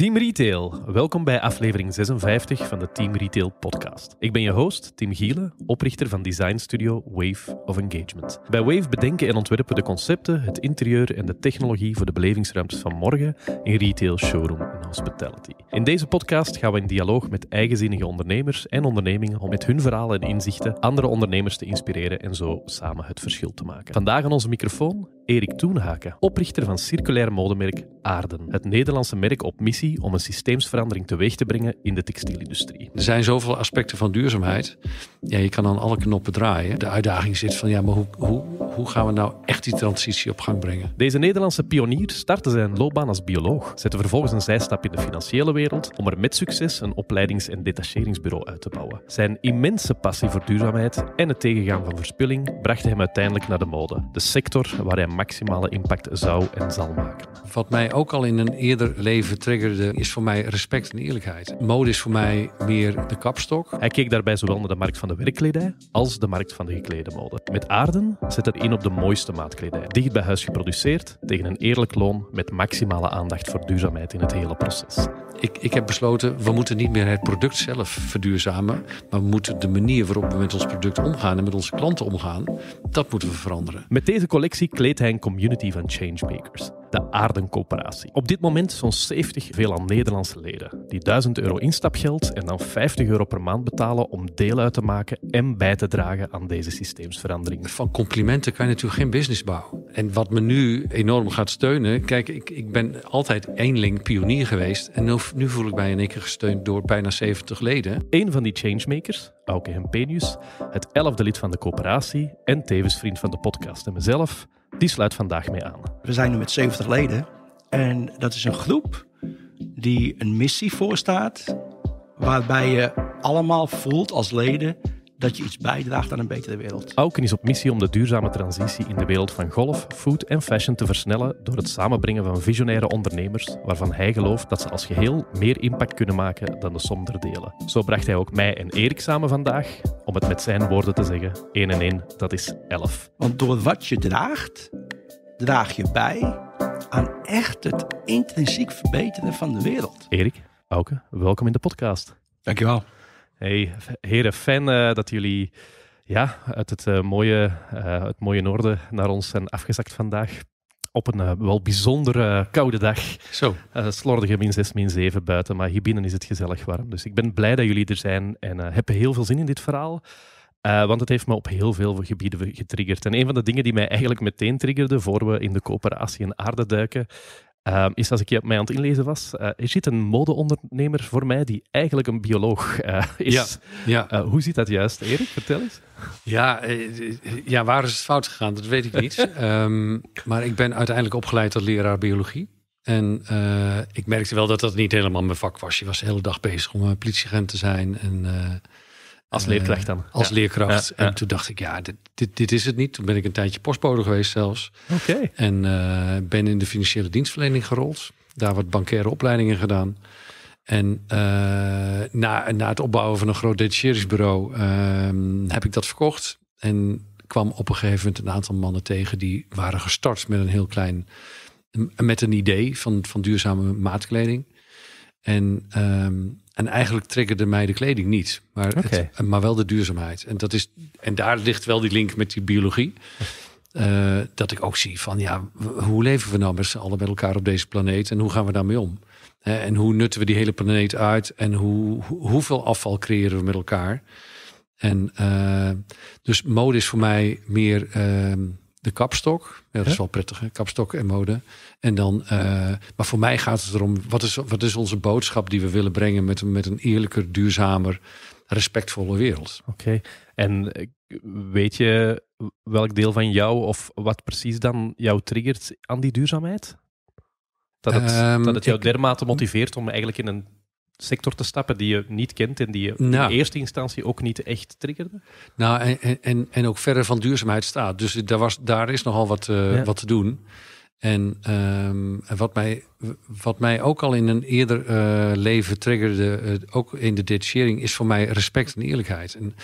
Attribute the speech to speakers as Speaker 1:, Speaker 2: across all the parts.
Speaker 1: Team Retail, welkom bij aflevering 56 van de Team Retail podcast. Ik ben je host, Tim Gielen, oprichter van designstudio Wave of Engagement. Bij Wave bedenken en ontwerpen we de concepten, het interieur en de technologie voor de belevingsruimtes van morgen in retail, showroom en hospitality. In deze podcast gaan we in dialoog met eigenzinnige ondernemers en ondernemingen om met hun verhalen en inzichten andere ondernemers te inspireren en zo samen het verschil te maken. Vandaag aan onze microfoon Erik Toenhaken, oprichter van circulair modemerk Aarden. Het Nederlandse merk op missie om een systeemsverandering teweeg te brengen in de textielindustrie. Er zijn zoveel aspecten van duurzaamheid. Ja, je kan aan alle knoppen draaien. De uitdaging zit van ja, maar hoe, hoe, hoe gaan we nou echt die transitie op gang brengen? Deze Nederlandse pionier startte zijn loopbaan als bioloog, zette vervolgens een zijstap in de financiële wereld om er met succes een opleidings- en detacheringsbureau uit te bouwen. Zijn immense passie voor duurzaamheid en het tegengaan van verspilling brachten hem uiteindelijk naar de mode, de sector waar hij maximale impact zou en zal maken. Wat mij ook al in een eerder leven triggerde, is voor mij respect en eerlijkheid. Mode is voor mij meer de kapstok. Hij keek daarbij zowel naar de markt van de werkkledij als de markt van de geklede mode. Met Aarden zet er in op de mooiste maatkledij. Dicht bij huis geproduceerd, tegen een eerlijk loon met maximale aandacht voor duurzaamheid in het hele proces ik, ik heb besloten, we moeten niet meer het product zelf verduurzamen. Maar we moeten de manier waarop we met ons product omgaan en met onze klanten omgaan, dat moeten we veranderen. Met deze collectie kleedt hij een community van changemakers de Aardencoöperatie. Op dit moment zo'n 70 veelal Nederlandse leden, die 1000 euro instapgeld en dan 50 euro per maand betalen om deel uit te maken en bij te dragen aan deze systeemsverandering. Van complimenten kan je natuurlijk geen business bouwen.
Speaker 2: En wat me nu enorm gaat steunen, kijk, ik, ik ben altijd eenling pionier geweest
Speaker 1: en nu, nu voel ik mij in één keer gesteund door bijna 70 leden. Een van die changemakers, Auke Hempenius, het elfde lid van de coöperatie en tevens vriend van de podcast en mezelf, die
Speaker 3: sluit vandaag mee aan. We zijn nu met 70 leden. En dat is een groep die een missie voorstaat. Waarbij je allemaal voelt als leden dat je iets bijdraagt aan een betere wereld.
Speaker 1: Auken is op missie om de duurzame transitie in de wereld van golf, food en fashion te versnellen door het samenbrengen van visionaire ondernemers waarvan hij gelooft dat ze als geheel meer impact kunnen maken dan de som der delen. Zo bracht hij ook mij en Erik samen vandaag om het met zijn woorden te zeggen: 1 en 1, dat is 11. Want door wat je draagt, draag je bij aan echt het intrinsiek verbeteren van de wereld. Erik, Auken, welkom in de podcast. Dankjewel. Hey, heren fan eh, dat jullie ja, uit het, eh, mooie, uh, het mooie noorden naar ons zijn afgezakt vandaag. Op een wel bijzonder koude dag. Zo. slordige min 6, min 7 buiten, maar hier binnen is het gezellig warm. Dus ik ben blij dat jullie er zijn en heb heel veel zin in dit verhaal. Uh, want het heeft me op heel veel gebieden getriggerd. En een van de dingen die mij eigenlijk meteen triggerde voor we in de coöperatie in aarde duiken, is ehm, als ik je mij aan het inlezen was, uh, is dit een modeondernemer voor mij die eigenlijk een bioloog eh, is? Ja, eh, hoe zit dat juist, Erik? Vertel eens.
Speaker 2: Ja, ja, waar is het fout gegaan? Dat weet ik niet.
Speaker 1: Ehm,
Speaker 2: maar ik ben uiteindelijk opgeleid tot leraar biologie. En ik merkte wel dat dat niet helemaal mijn vak was. Je was de hele dag bezig om politieagent te zijn en als eh, leerkracht dan? als leerkracht. En toen dacht ik, ja, dit, dit, dit, is het niet. Toen ben ik een tijdje postbode geweest zelfs. En eh, ben in de financiële dienstverlening gerold. Daar wat bankaire opleidingen gedaan. En eh, na, na het opbouwen van een groot detacheringsbureau uh, heb ik dat verkocht. En kwam op een gegeven moment een aantal mannen tegen die waren gestart met een heel klein, met een idee van, van duurzame maatkleding. En ehm, en eigenlijk triggerde mij de kleding niet, maar, het, eh, maar wel de duurzaamheid. En, dat is, en daar ligt wel die link met die biologie. Eh, dat ik ook zie van ja, hoe leven we nou met z'n allen met elkaar op deze planeet en hoe gaan we daarmee om? en hoe nutten we die hele planeet uit en hoe, hoeveel afval creëren we met elkaar? En eh, dus mode is voor mij meer ehm, de kapstok. Ja, dat is wel prettig, hè? kapstok en mode. En dan, eh, maar voor mij gaat het erom, wat is, wat is onze boodschap die we willen brengen met, met een eerlijker, duurzamer, respectvolle wereld? Oké,
Speaker 1: en eh, weet je welk deel van jou of wat precies dan jou triggert aan die duurzaamheid? Dat het, ehm, dat het jou dermate motiveert om eigenlijk in een sector te stappen die je niet kent en die je in nou. eerste instantie ook niet echt triggerde? Nou, en, en, en ook verder van duurzaamheid staat. Dus daar, was, daar is nogal wat, eh,
Speaker 2: wat te doen. Ehm, en wat, mij, wat mij ook al in een eerder eh, leven triggerde, eh, ook in de detachering, is voor mij respect en eerlijkheid. En,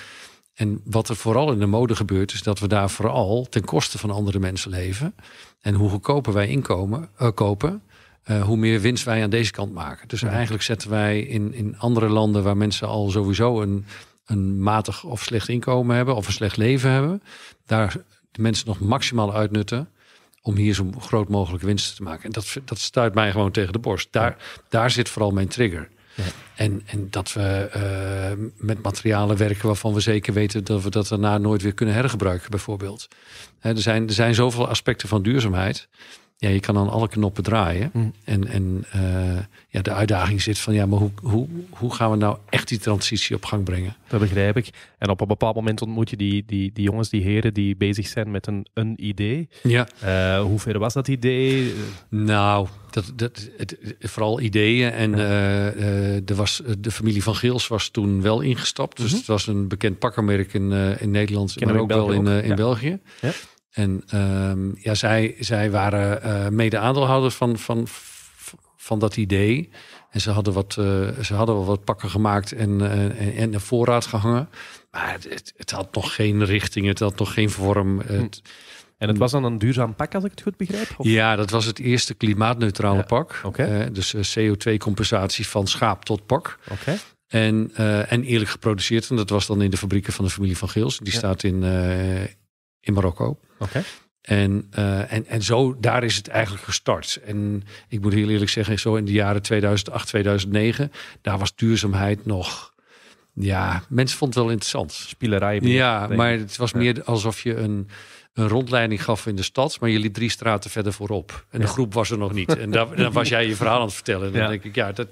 Speaker 2: en wat er vooral in de mode gebeurt, is dat we daar vooral ten koste van andere mensen leven. En hoe goedkoper wij inkomen, kopen, eh, hoe meer winst wij aan deze kant maken. Dus eigenlijk zetten wij in, in andere landen waar mensen al sowieso een, een matig of slecht inkomen hebben of een slecht leven hebben, daar de mensen nog maximaal uitnutten om hier zo groot mogelijk winst te maken. En dat, dat stuit mij gewoon tegen de borst. Daar, daar zit vooral mijn trigger. En, en dat we eh, met materialen werken waarvan we zeker weten dat we dat daarna nooit weer kunnen hergebruiken, bijvoorbeeld. er, zijn, er zijn zoveel aspecten van duurzaamheid ja, je kan aan alle knoppen draaien. Mm. En, en eh, ja, de uitdaging
Speaker 1: zit van ja, maar hoe, hoe, hoe gaan we nou echt die transitie op gang brengen? Dat begrijp ik. En op een bepaald moment ontmoet je die, die, die jongens, die heren die bezig zijn met een, een idee. Ja. Eh, hoe ver was dat idee? Nou, dat, dat, het, vooral ideeën. En
Speaker 2: eh, er was, de familie van Geels was toen wel ingestapt. Dus mhm. het was een bekend pakkermerk in, in Nederland, en ook wel in, in België. Ja. En ehm, ja, zij, zij waren uh, mede-aandeelhouders van, van, van dat idee. En ze hadden, wat, eh, ze hadden wel wat pakken gemaakt en, eh, en, een voorraad gehangen. Maar het, het, had nog geen richting, het had nog geen vorm. Hm. en het was dan een duurzaam pak, als ik het goed begrijp? Of? Ja, dat was het eerste klimaatneutrale pak. dus CO2-compensatie van schaap tot pak. Oké. En, en eerlijk geproduceerd. En dat was dan in de fabrieken van de familie van Geels. Die staat in, in Marokko. Oké. En, eh, en, en zo, daar is het eigenlijk gestart. En ik moet heel eerlijk zeggen, zo in de jaren 2008, 2009, daar was duurzaamheid nog. Ja, mensen vonden het wel interessant. Spielerij. ja, maar het was meer alsof je een, een rondleiding gaf in de stad, maar je liep drie straten verder voorop. En de groep was er nog niet. En daar, dan was jij je verhaal aan het vertellen. En dan denk ik, ja, dat.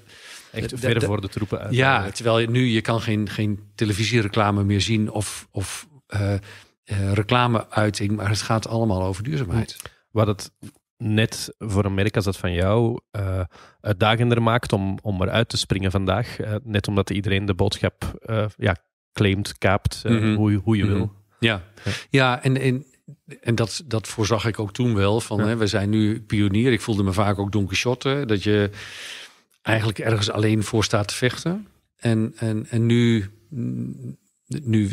Speaker 1: Echt verder voor de troepen uit. Ja,
Speaker 2: terwijl je, nu je kan geen, geen televisiereclame meer zien
Speaker 1: of, of eh, Reclameuiting, eh, reclame-uiting, maar het gaat allemaal over duurzaamheid. Wat het net voor een merk als dat van jou uh, uitdagender maakt om, om eruit te springen vandaag. Eh, net omdat iedereen de boodschap ja, claimt, kaapt, hoe, mhm. hoe je mhm. wil.
Speaker 2: Ja, ja. en, en, en dat, dat voorzag ik ook toen wel. Van, hè, we zijn nu pionier. Ik voelde me vaak ook Don shotten. Dat je eigenlijk ergens alleen voor staat te vechten. En, en, en nu nu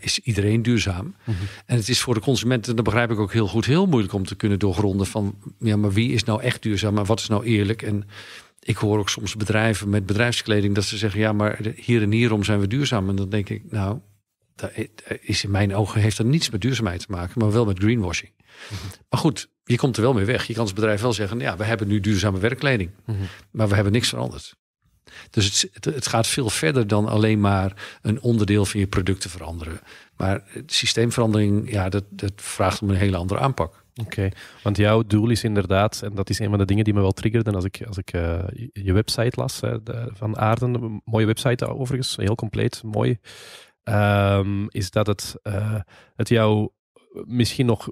Speaker 2: is iedereen duurzaam. Mhm. En het is voor de consumenten, dat begrijp ik ook heel goed, heel moeilijk om te kunnen doorgronden van, ja, maar wie is nou echt duurzaam en wat is nou eerlijk? En ik hoor ook soms bedrijven met bedrijfskleding dat ze zeggen, ja, maar hier en hierom zijn we duurzaam. En dan denk ik, nou, dat is in mijn ogen heeft dat niets met duurzaamheid te maken, maar wel met greenwashing. Mhm. Maar goed, je komt er wel mee weg. Je kan als bedrijf wel zeggen, ja, we hebben nu duurzame werkkleding, mhm. maar we hebben niks veranderd. Dus het, het, gaat veel verder dan alleen maar een onderdeel van je product te veranderen.
Speaker 1: Maar systeemverandering, ja, dat, dat vraagt om een hele andere aanpak. Oké, want jouw doel is inderdaad, en dat is een van de dingen die me wel triggerden als ik, als ik eh, je website las hè, de, van Aarden, mooie website overigens, heel compleet, mooi, ehm, is dat het, eh, het jou misschien nog,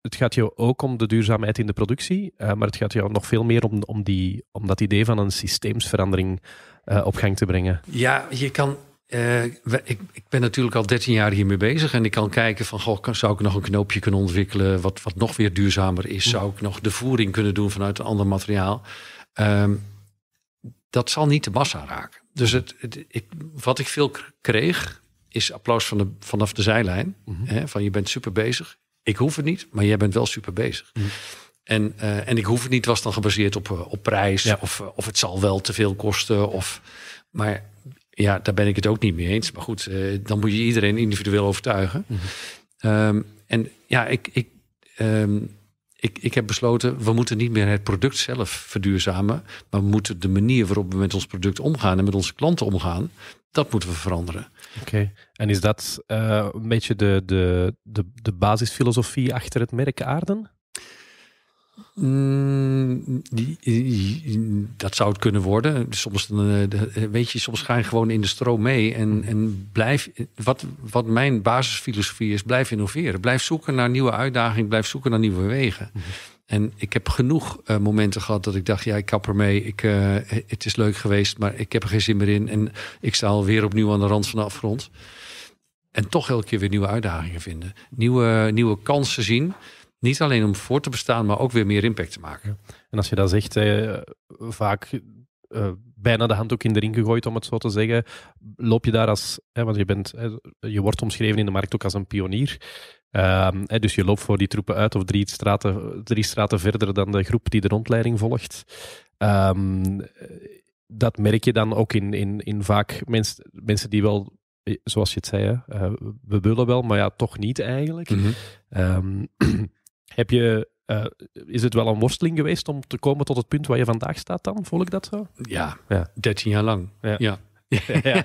Speaker 1: het gaat jou ook om de duurzaamheid in de productie, eh, maar het gaat jou nog veel meer om, om, die, om dat idee van een systeemsverandering eh, op gang te brengen?
Speaker 2: Ja, je kan. Eh, ik, ik, ben natuurlijk al 13 jaar hiermee bezig en ik kan kijken van goh, zou ik nog een knoopje kunnen ontwikkelen wat, wat nog weer duurzamer is? Mm. Zou ik nog de voering kunnen doen vanuit een ander materiaal? Ehm, dat zal niet de massa raken. Dus het, het ik, wat ik veel kreeg, is applaus van de, vanaf de zijlijn. Mm-hmm. hè, van je bent super bezig. Ik hoef het niet, maar jij bent wel super bezig. Mm. En, eh, en ik hoef het niet was dan gebaseerd op, eh, op prijs of, eh, of het zal wel te veel kosten. Of, maar ja, daar ben ik het ook niet mee eens. Maar goed, dan moet je iedereen individueel overtuigen. Mhm. Ehm, en ja, ik, ik, ehm, ik, ik heb besloten, we moeten niet meer het product zelf verduurzamen. Maar we moeten de manier waarop we
Speaker 1: met ons product omgaan en met onze klanten omgaan, dat moeten we veranderen. Oké, en is dat een beetje de, de, de, de basisfilosofie achter het merk Aarden? Mm, dat zou het kunnen worden.
Speaker 2: Soms, eh, eh, weet je, soms ga je gewoon in de stroom mee. En, en blijf, eh, wat, wat mijn basisfilosofie is, blijf innoveren. Blijf zoeken naar nieuwe uitdagingen, blijf zoeken naar nieuwe wegen. Mhm. En ik heb genoeg momenten gehad dat ik dacht, ja, ik kap ermee. Ik, het is leuk geweest, maar ik heb er geen zin meer in. En ik sta alweer opnieuw aan de rand van de afgrond. En toch elke keer weer nieuwe uitdagingen vinden. Nieuwe, nieuwe kansen zien. Niet alleen om voor te
Speaker 1: bestaan, maar ook weer meer impact te maken. En als je dat zegt, eh, vaak eh, bijna de hand ook in de ring gegooid, om het zo te zeggen. Loop je daar als, want je, bent, je wordt omschreven in de markt ook als een pionier. Ehm, dus je loopt voor die troepen uit of drie straten, drie straten verder dan de groep die de rondleiding volgt. Ehm, dat merk je dan ook in, in, in vaak mensen mensen die wel, eh, zoals je het zei, eh, we willen wel, maar ja, toch niet eigenlijk. Mm Heb je, eh, is het wel een worsteling geweest om te komen tot het punt waar je vandaag staat dan? Voel ik dat zo? Ja, ja. 13 jaar lang. ja. ja.
Speaker 2: ja,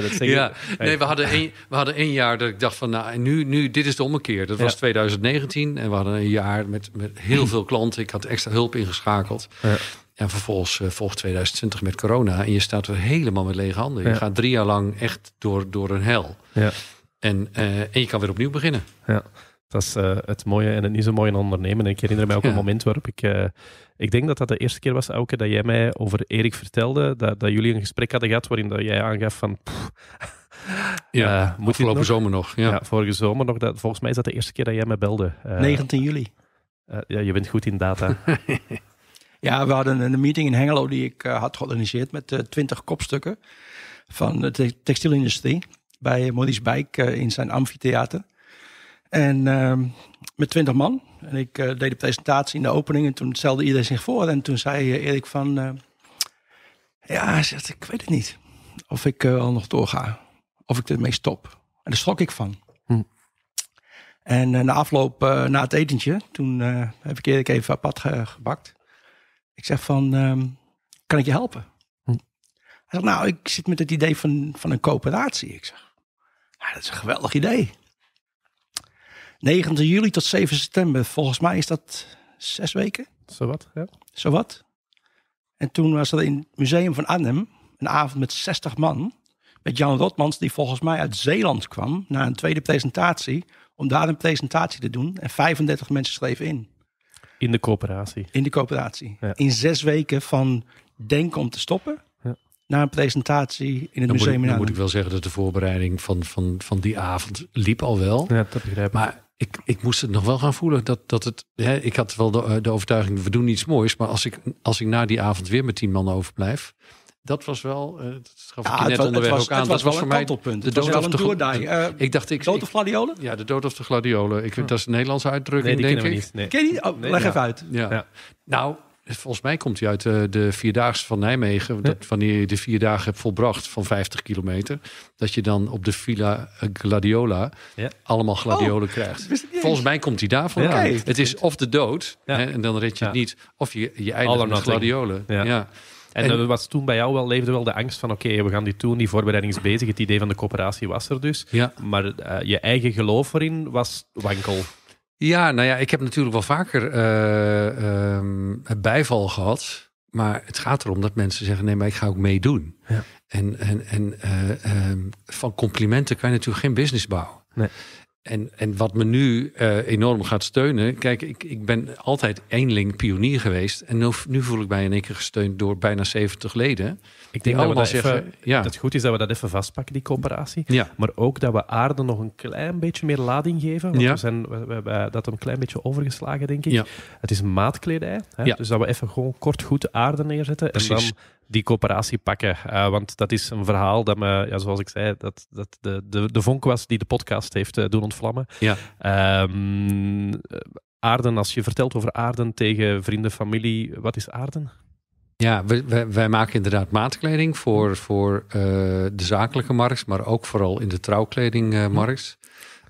Speaker 2: dat ja. Nee, we hadden, een we hadden één jaar dat ik dacht van, nou, nu, nu, dit is de ommekeer. Dat was 2019 en we hadden een jaar met, met heel veel klanten. Ik had extra hulp ingeschakeld. Ja. En vervolgens uh, volgt 2020 met corona en je staat er helemaal met lege handen. Je gaat drie jaar lang echt door, door een hel.
Speaker 1: En, eh, en je kan weer opnieuw beginnen. Ja. Dat is eh, het mooie en het niet zo mooie aan ondernemen. En ik herinner mij ook een moment waarop ik... Eh, ik denk dat dat de eerste keer was, Auke, dat jij mij over Erik vertelde. Dat, dat jullie een gesprek hadden gehad waarin dat jij aangaf van... ja, eh, moet afgelopen nog? zomer nog. Ja. vorige zomer nog. Dat, volgens mij is dat de eerste keer dat jij mij belde. 19 juli. ja, je bent goed in data.
Speaker 3: ja, we hadden een meeting in Hengelo die ik had georganiseerd met 20 kopstukken van de textielindustrie bij Maurice Bijk in zijn amfitheater. En ehm, met twintig man. En ik eh, deed de presentatie in de opening en toen stelde iedereen zich voor. En toen zei eh, Erik van, eh, ja, zegt, ik weet het niet of ik al nog doorga. Of ik ermee stop. En daar schrok ik van. Hm. En na afloop, na het etentje, toen heb ik Erik even apart ge gebakt. Ik zeg van, ehm, kan ik je helpen? Hm. Hij zegt, nou, ik zit met het idee van, van een coöperatie. Ik zeg, dat is een geweldig idee. 9 juli tot 7 september. Volgens mij is dat zes weken. Zowat, ja. Zowat. En toen was dat in het Museum van Arnhem. Een avond met 60 man. Met Jan Rotmans, die volgens mij uit Zeeland kwam. Naar een tweede presentatie. Om daar een presentatie te doen. En 35 mensen schreven in. In de coöperatie. In de coöperatie. In zes weken van denken om te stoppen na een presentatie in het dan museum. Moet ik, dan moet ik
Speaker 2: wel zeggen dat de voorbereiding van, van, van die avond liep al wel. Ja, dat begrijp ik. Maar ik, ik moest het nog wel gaan voelen. Dat, dat het, hè, ik had wel de, eh, de, overtuiging, we doen iets moois. Maar als ik, als ik na die avond weer met tien man overblijf. Dat was wel, eh, dat gaf ik ja, net was, onderweg aan. Het was, dat was wel voor een kantelpunt. De dood was wel of een de, uh, ik dacht, ik, dood of gladiolen? Ja, de dood of de gladiolen. Ik, Dat is een Nederlandse uitdrukking, nee, die denk ik. Niet. Nee. Ken oh, leg even uit. Ja. Nou, Volgens mij komt hij uit de, eh, de Vierdaagse van Nijmegen. Dat wanneer je de vier dagen hebt volbracht van 50 kilometer. Dat je dan op de Villa Gladiola allemaal oh, gladiolen krijgt. Volgens mij komt hij daarvan. Ja. Het is of de dood,
Speaker 1: hè, en dan red je het niet. Of je, je eindigt met gladiolen. Ja. En, en eh, was toen bij jou wel, leefde wel de angst van oké, we gaan die toen, die voorbereiding is bezig. Het idee van de coöperatie was er dus. Maar eh, je eigen geloof erin was wankel. Ja, nou ja, ik heb natuurlijk wel vaker
Speaker 2: uh, bijval gehad. Maar het gaat erom dat mensen zeggen: nee, maar ik ga ook meedoen. Ja. En, en, en eh, ehm, van complimenten kan je natuurlijk geen business bouwen. Nee. En, en wat me nu eh, enorm gaat steunen. Kijk, ik, ik ben altijd eenling pionier geweest. En nu, nu voel ik mij in één keer gesteund door bijna 70 leden.
Speaker 1: Ik denk allemaal dat, we dat, even, ja. dat het goed is dat we dat even vastpakken, die coöperatie. Ja. Maar ook dat we aarde nog een klein beetje meer lading geven. Want we, zijn, we, hebben dat een klein beetje overgeslagen, denk ik. Het is maatkledij. Hè? Dus dat we even gewoon kort goed aarde neerzetten. En dan die coöperatie pakken. Eh, want dat is een verhaal dat me, ja, zoals ik zei, dat, dat de, de, de vonk was die de podcast heeft eh, doen ontvlammen. Ja. Ehm, eh, aarden, als je vertelt over aarden tegen vrienden, familie, wat is aarden? Ja, wij, wij, maken inderdaad
Speaker 2: maatkleding voor, voor eh, de zakelijke markt, maar ook vooral in de trouwkledingmarkt.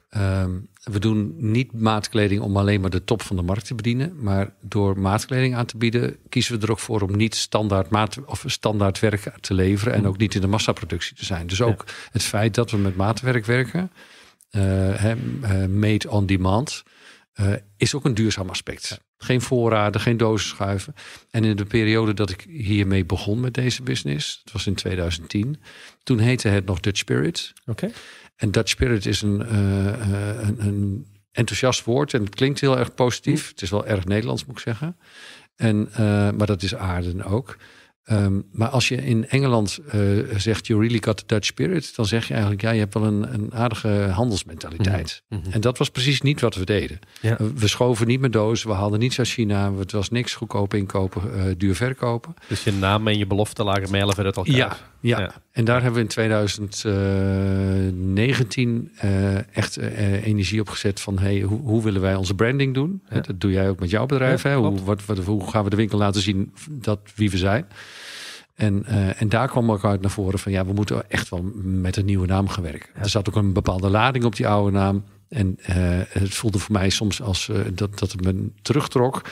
Speaker 2: Ehm, we doen niet maatkleding om alleen maar de top van de markt te bedienen, maar door maatkleding aan te bieden, kiezen we er ook voor om niet standaard, maat, of standaard werk te leveren en ook niet in de massaproductie te zijn. Dus ook het feit dat we met maatwerk werken, uh, made on demand, is ook een duurzaam aspect. Geen voorraden, geen dozen schuiven. En in de periode dat ik hiermee begon met deze business, dat was in 2010, toen heette het nog Dutch Spirit. Oké. En Dutch Spirit is een, eh, eh, een, enthousiast woord en het klinkt heel erg positief. Mm. Het is wel erg Nederlands, moet ik zeggen. En, eh, maar dat is aarden ook. Ehm, maar als je in Engeland eh, zegt, you really got the Dutch spirit, dan zeg je eigenlijk, ja, je hebt wel een, een aardige handelsmentaliteit. Mhm, mhm. En dat was precies niet wat we deden. We schoven niet met dozen, we haalden niets uit China, het was niks goedkoop inkopen, eh, duur verkopen. Dus je naam en je belofte lagen mijlen verder elkaar. Ja, ja. ja. En daar hebben we in 2019 eh, eh, echt eh, energie op gezet van hey, hoe, hoe, willen wij onze branding doen? Dat doe jij ook met jouw bedrijf. hè? Hoe, wat, wat, gaan we de winkel laten zien dat wie we zijn? En, en daar kwam ook uit naar voren van ja, we moeten echt wel met een nieuwe naam gaan werken. Er zat ook een bepaalde lading op die oude naam. En het voelde voor mij soms als dat, dat het me terugtrok.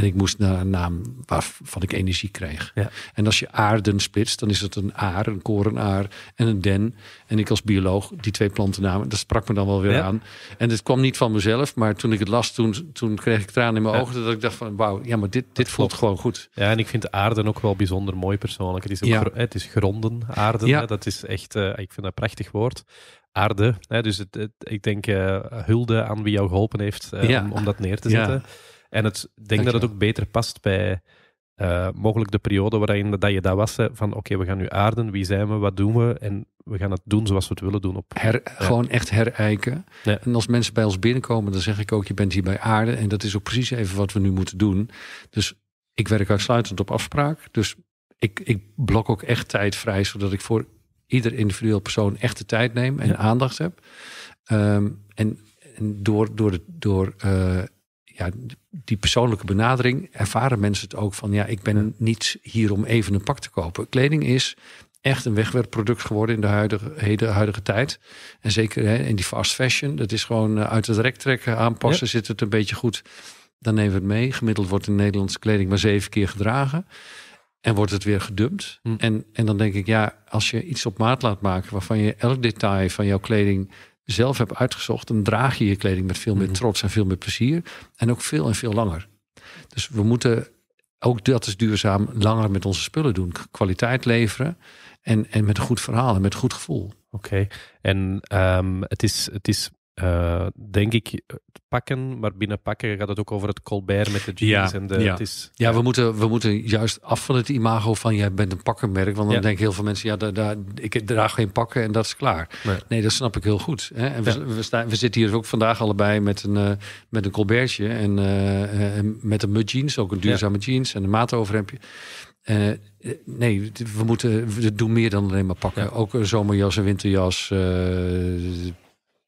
Speaker 2: En ik moest naar een naam waarvan ik energie kreeg. En als je aarden splitst, dan is het een aar, een korenaar en een den. En ik als bioloog, die twee plantennamen, dat sprak me dan wel weer aan. En het kwam niet van mezelf, maar toen ik het las, toen, toen kreeg ik tranen in mijn ogen. Dat
Speaker 1: ik dacht van, wauw, ja, maar dit, dit voelt gewoon goed. Ja, en ik vind aarden ook wel bijzonder mooi persoonlijk. Het is, het is gronden, aarden. dat is echt, eh, ik vind dat een prachtig woord aarde. Hè? dus het, ik denk uh, hulde aan wie jou geholpen heeft eh, om, om, dat neer te zetten. Ja. En het, ik denk dat het ook beter past bij eh, mogelijk de periode waarin dat je dat was. Van oké, we gaan nu aarden, wie zijn we, wat doen we? En we gaan het doen zoals we het willen doen. Op, Gewoon echt
Speaker 2: herijken. En als mensen bij ons binnenkomen, dan zeg ik ook, je bent hier bij aarde. En dat is ook precies even wat we nu moeten doen. Dus ik werk uitsluitend op afspraak. Dus ik, ik blok ook echt tijd vrij, zodat ik voor ieder individueel persoon echt de tijd neem en aandacht heb. Ehm, en, door, door, door eh, ja, die persoonlijke benadering ervaren mensen het ook van ja, ik ben niet hier om even een pak te kopen. Kleding is echt een wegwerpproduct geworden in de huidige, huidige tijd. En zeker hè, in die fast fashion, dat is gewoon eh, uit het rek trekken, aanpassen, zit het een beetje goed. Dan nemen we het mee. Gemiddeld wordt in Nederlandse kleding maar zeven keer gedragen. En wordt het weer gedumpt. Hm. En, en dan denk ik, ja, als je iets op maat laat maken waarvan je elk detail van jouw kleding zelf heb uitgezocht, dan draag je je kleding met veel meer mhm. trots en veel meer plezier. En ook veel en veel langer. Dus we moeten ook dat is duurzaam langer met onze spullen doen. Kwaliteit leveren en, en met een goed verhaal
Speaker 1: en met een goed gevoel. Oké, en ehm, het, is, het is eh, denk ik, pakken. Maar binnen pakken gaat het ook over het Colbert met de
Speaker 2: jeans. Ja, en de, ja. Het is, ja, We, moeten, we moeten juist af van het imago van jij bent een pakkenmerk. Want dan ja. denken heel veel mensen, ja, daar, daar, ik draag geen pakken en dat is klaar. Nee, nee dat snap ik heel goed. Hè? En we, staan, we zitten hier ook vandaag allebei met een, eh, met een Colbertje en eh, met een mud jeans, ook een duurzame jeans en een maatoverhempje. Uh, nee, we moeten we doen meer dan alleen maar pakken. Ook een zomerjas, en winterjas,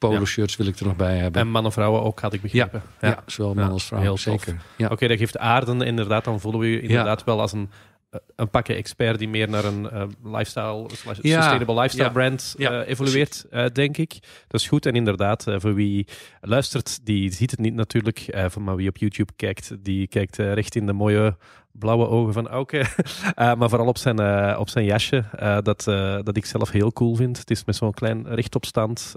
Speaker 2: Polo-shirts wil ik er nog bij hebben. En mannen
Speaker 1: en vrouwen ook, had ik begrepen. Ja, zowel mannen als vrouwen, heel zeker. Oké, dat geeft aarden inderdaad. Dan voelen we je inderdaad wel als een eh, een pakken expert die meer naar een eh, lifestyle, ja, sustainable lifestyle brand eh, evolueert, denk ik. Dat is goed. En inderdaad, voor wie luistert, die ziet het niet natuurlijk. maar wie op YouTube kijkt, die kijkt recht in de mooie blauwe ogen van Auke. maar vooral op zijn, op zijn jasje, dat, dat ik zelf heel cool vind. Het is met zo'n klein rechtopstand,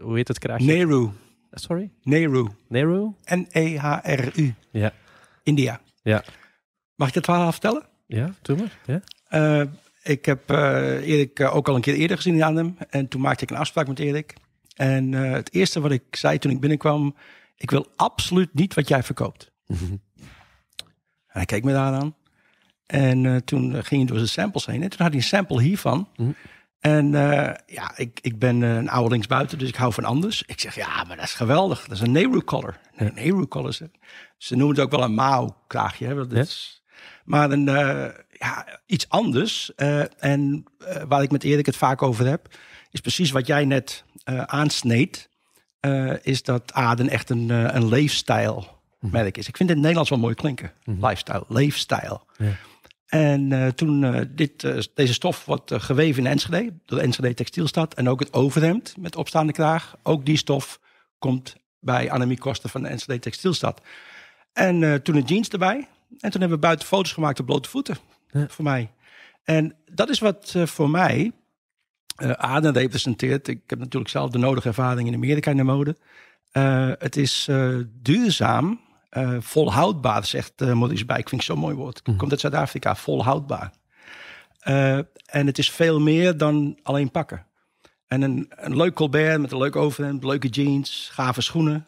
Speaker 1: hoe heet
Speaker 3: het kraagje? Nehru. Sorry? Nehru. Nehru? N-E-H-R-U. Ja. India. Ja. Mag ik het wel vertellen? Ja, toen Ja? Eh, ik heb eh, Erik eh, ook al een keer eerder gezien aan hem. En toen maakte ik een afspraak met Erik. En het eerste wat ik zei toen ik binnenkwam... ik wil absoluut niet wat jij verkoopt. mm Hij keek me daar aan. En toen ging hij door zijn samples heen. En toen had hij een sample hiervan... Mhm. En ja, ik, ik ben een oude linksbuiten, dus ik hou van anders. Ik zeg, ja, maar dat is geweldig. Dat is een Nehru collar. Een Nehru collar. Ze noemen het ook wel een Mao kraagje. Hè? Dat is maar een, eh, ja, iets anders. Eh, en eh, waar ik met Erik het vaak over heb, is precies wat jij net aansneed. is dat Aden echt een, een leefstijl mhm. is. Ik vind het in het Nederlands wel mooi klinken. Mhm. Lifestyle, leefstijl. Ja. En toen dit, deze stof wordt geweven in Enschede, door de Enschede Textielstad, en ook het overhemd met opstaande kraag, ook die stof komt bij Annemie Kosten van de Enschede Textielstad. En toen een jeans erbij, en toen hebben we buiten foto's gemaakt op blote voeten. Ja. Voor mij. En dat is wat eh, voor mij uh, Aden representeert. Ik heb natuurlijk zelf de nodige ervaring in Amerika in de mode. Eh, het is duurzaam, volhoudbaar, zegt Maurice Bijk. Vind ik zo'n mooi woord. Mm. Komt uit Zuid-Afrika, volhoudbaar. en het is veel meer dan alleen pakken. En een, een leuk colbert met een leuk overhemd, leuke jeans, gave schoenen.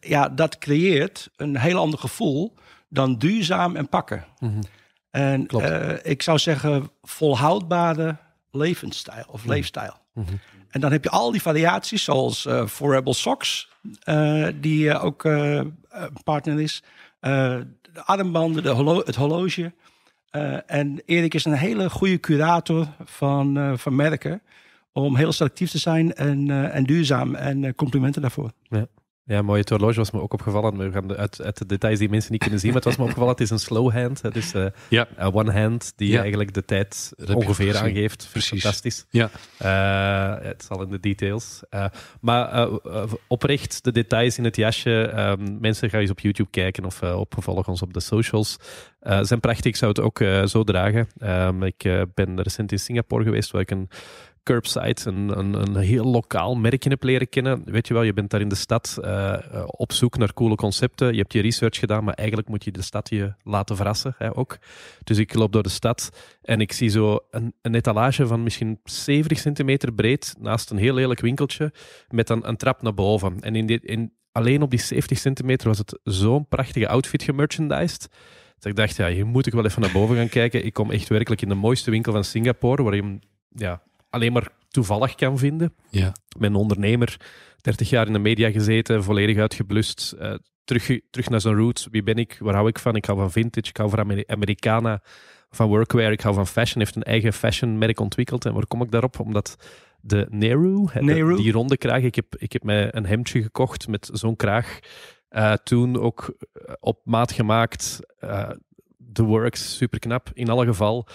Speaker 3: ja, dat creëert een heel ander gevoel dan duurzaam en pakken. Mhm. En eh, ik zou zeggen volhoudbare levensstijl of mhm. leefstijl. Mhm. En dan heb je al die variaties, zoals uh, eh, Forever Socks, eh, die ook een partner is. de armbanden, de het horloge. en Erik is een hele goede curator van, van merken. Om heel selectief te zijn en, en duurzaam. En complimenten daarvoor.
Speaker 1: Ja. Ja, mooie Het horloge was me ook opgevallen. We gaan uit, uit de details die mensen niet kunnen zien, maar het was me opgevallen. Het is een slow hand. Het is dus, uh, eh, ja. one hand die eigenlijk de tijd ongeveer aangeeft. Precies. Fantastisch. Ja. Uh, het zal in de details. Eh, maar oprecht, de details in het jasje. Ehm, mensen, gaan eens op YouTube kijken of op, ons op de socials. zijn prachtig. Ik zou het ook zo dragen. Ehm, ik ben recent in Singapore geweest, waar ik een curbside, een, een, een, heel lokaal merkje hebt leren kennen. Weet je wel, je bent daar in de stad eh, eh, op zoek naar coole concepten. Je hebt je research gedaan, maar eigenlijk moet je de stad je laten verrassen hè, ook. Dus ik loop door de stad en ik zie zo een, een etalage van misschien 70 centimeter breed naast een heel lelijk winkeltje met een, een trap naar boven. En in die, in, alleen op die 70 centimeter was het zo'n prachtige outfit gemerchandised. Dat ik dacht, ja, hier moet ik wel even naar boven gaan kijken. Ik kom echt werkelijk in de mooiste winkel van Singapore, waar je ja, alleen maar toevallig kan vinden. Ja. Mijn ondernemer, 30 jaar in de media gezeten, volledig uitgeblust. Eh, terug, terug naar zijn roots. Wie ben ik? Waar hou ik van? Ik hou van vintage, ik hou van Amer Americana, van workwear, ik hou van fashion. Heeft een eigen fashionmerk ontwikkeld. En waar kom ik daarop? Omdat de Nehru, die ronde kraag, ik heb, ik heb mij een hemdje gekocht met zo'n kraag. Eh, toen ook eh, op maat gemaakt. Uh, the Works, super knap. In alle geval,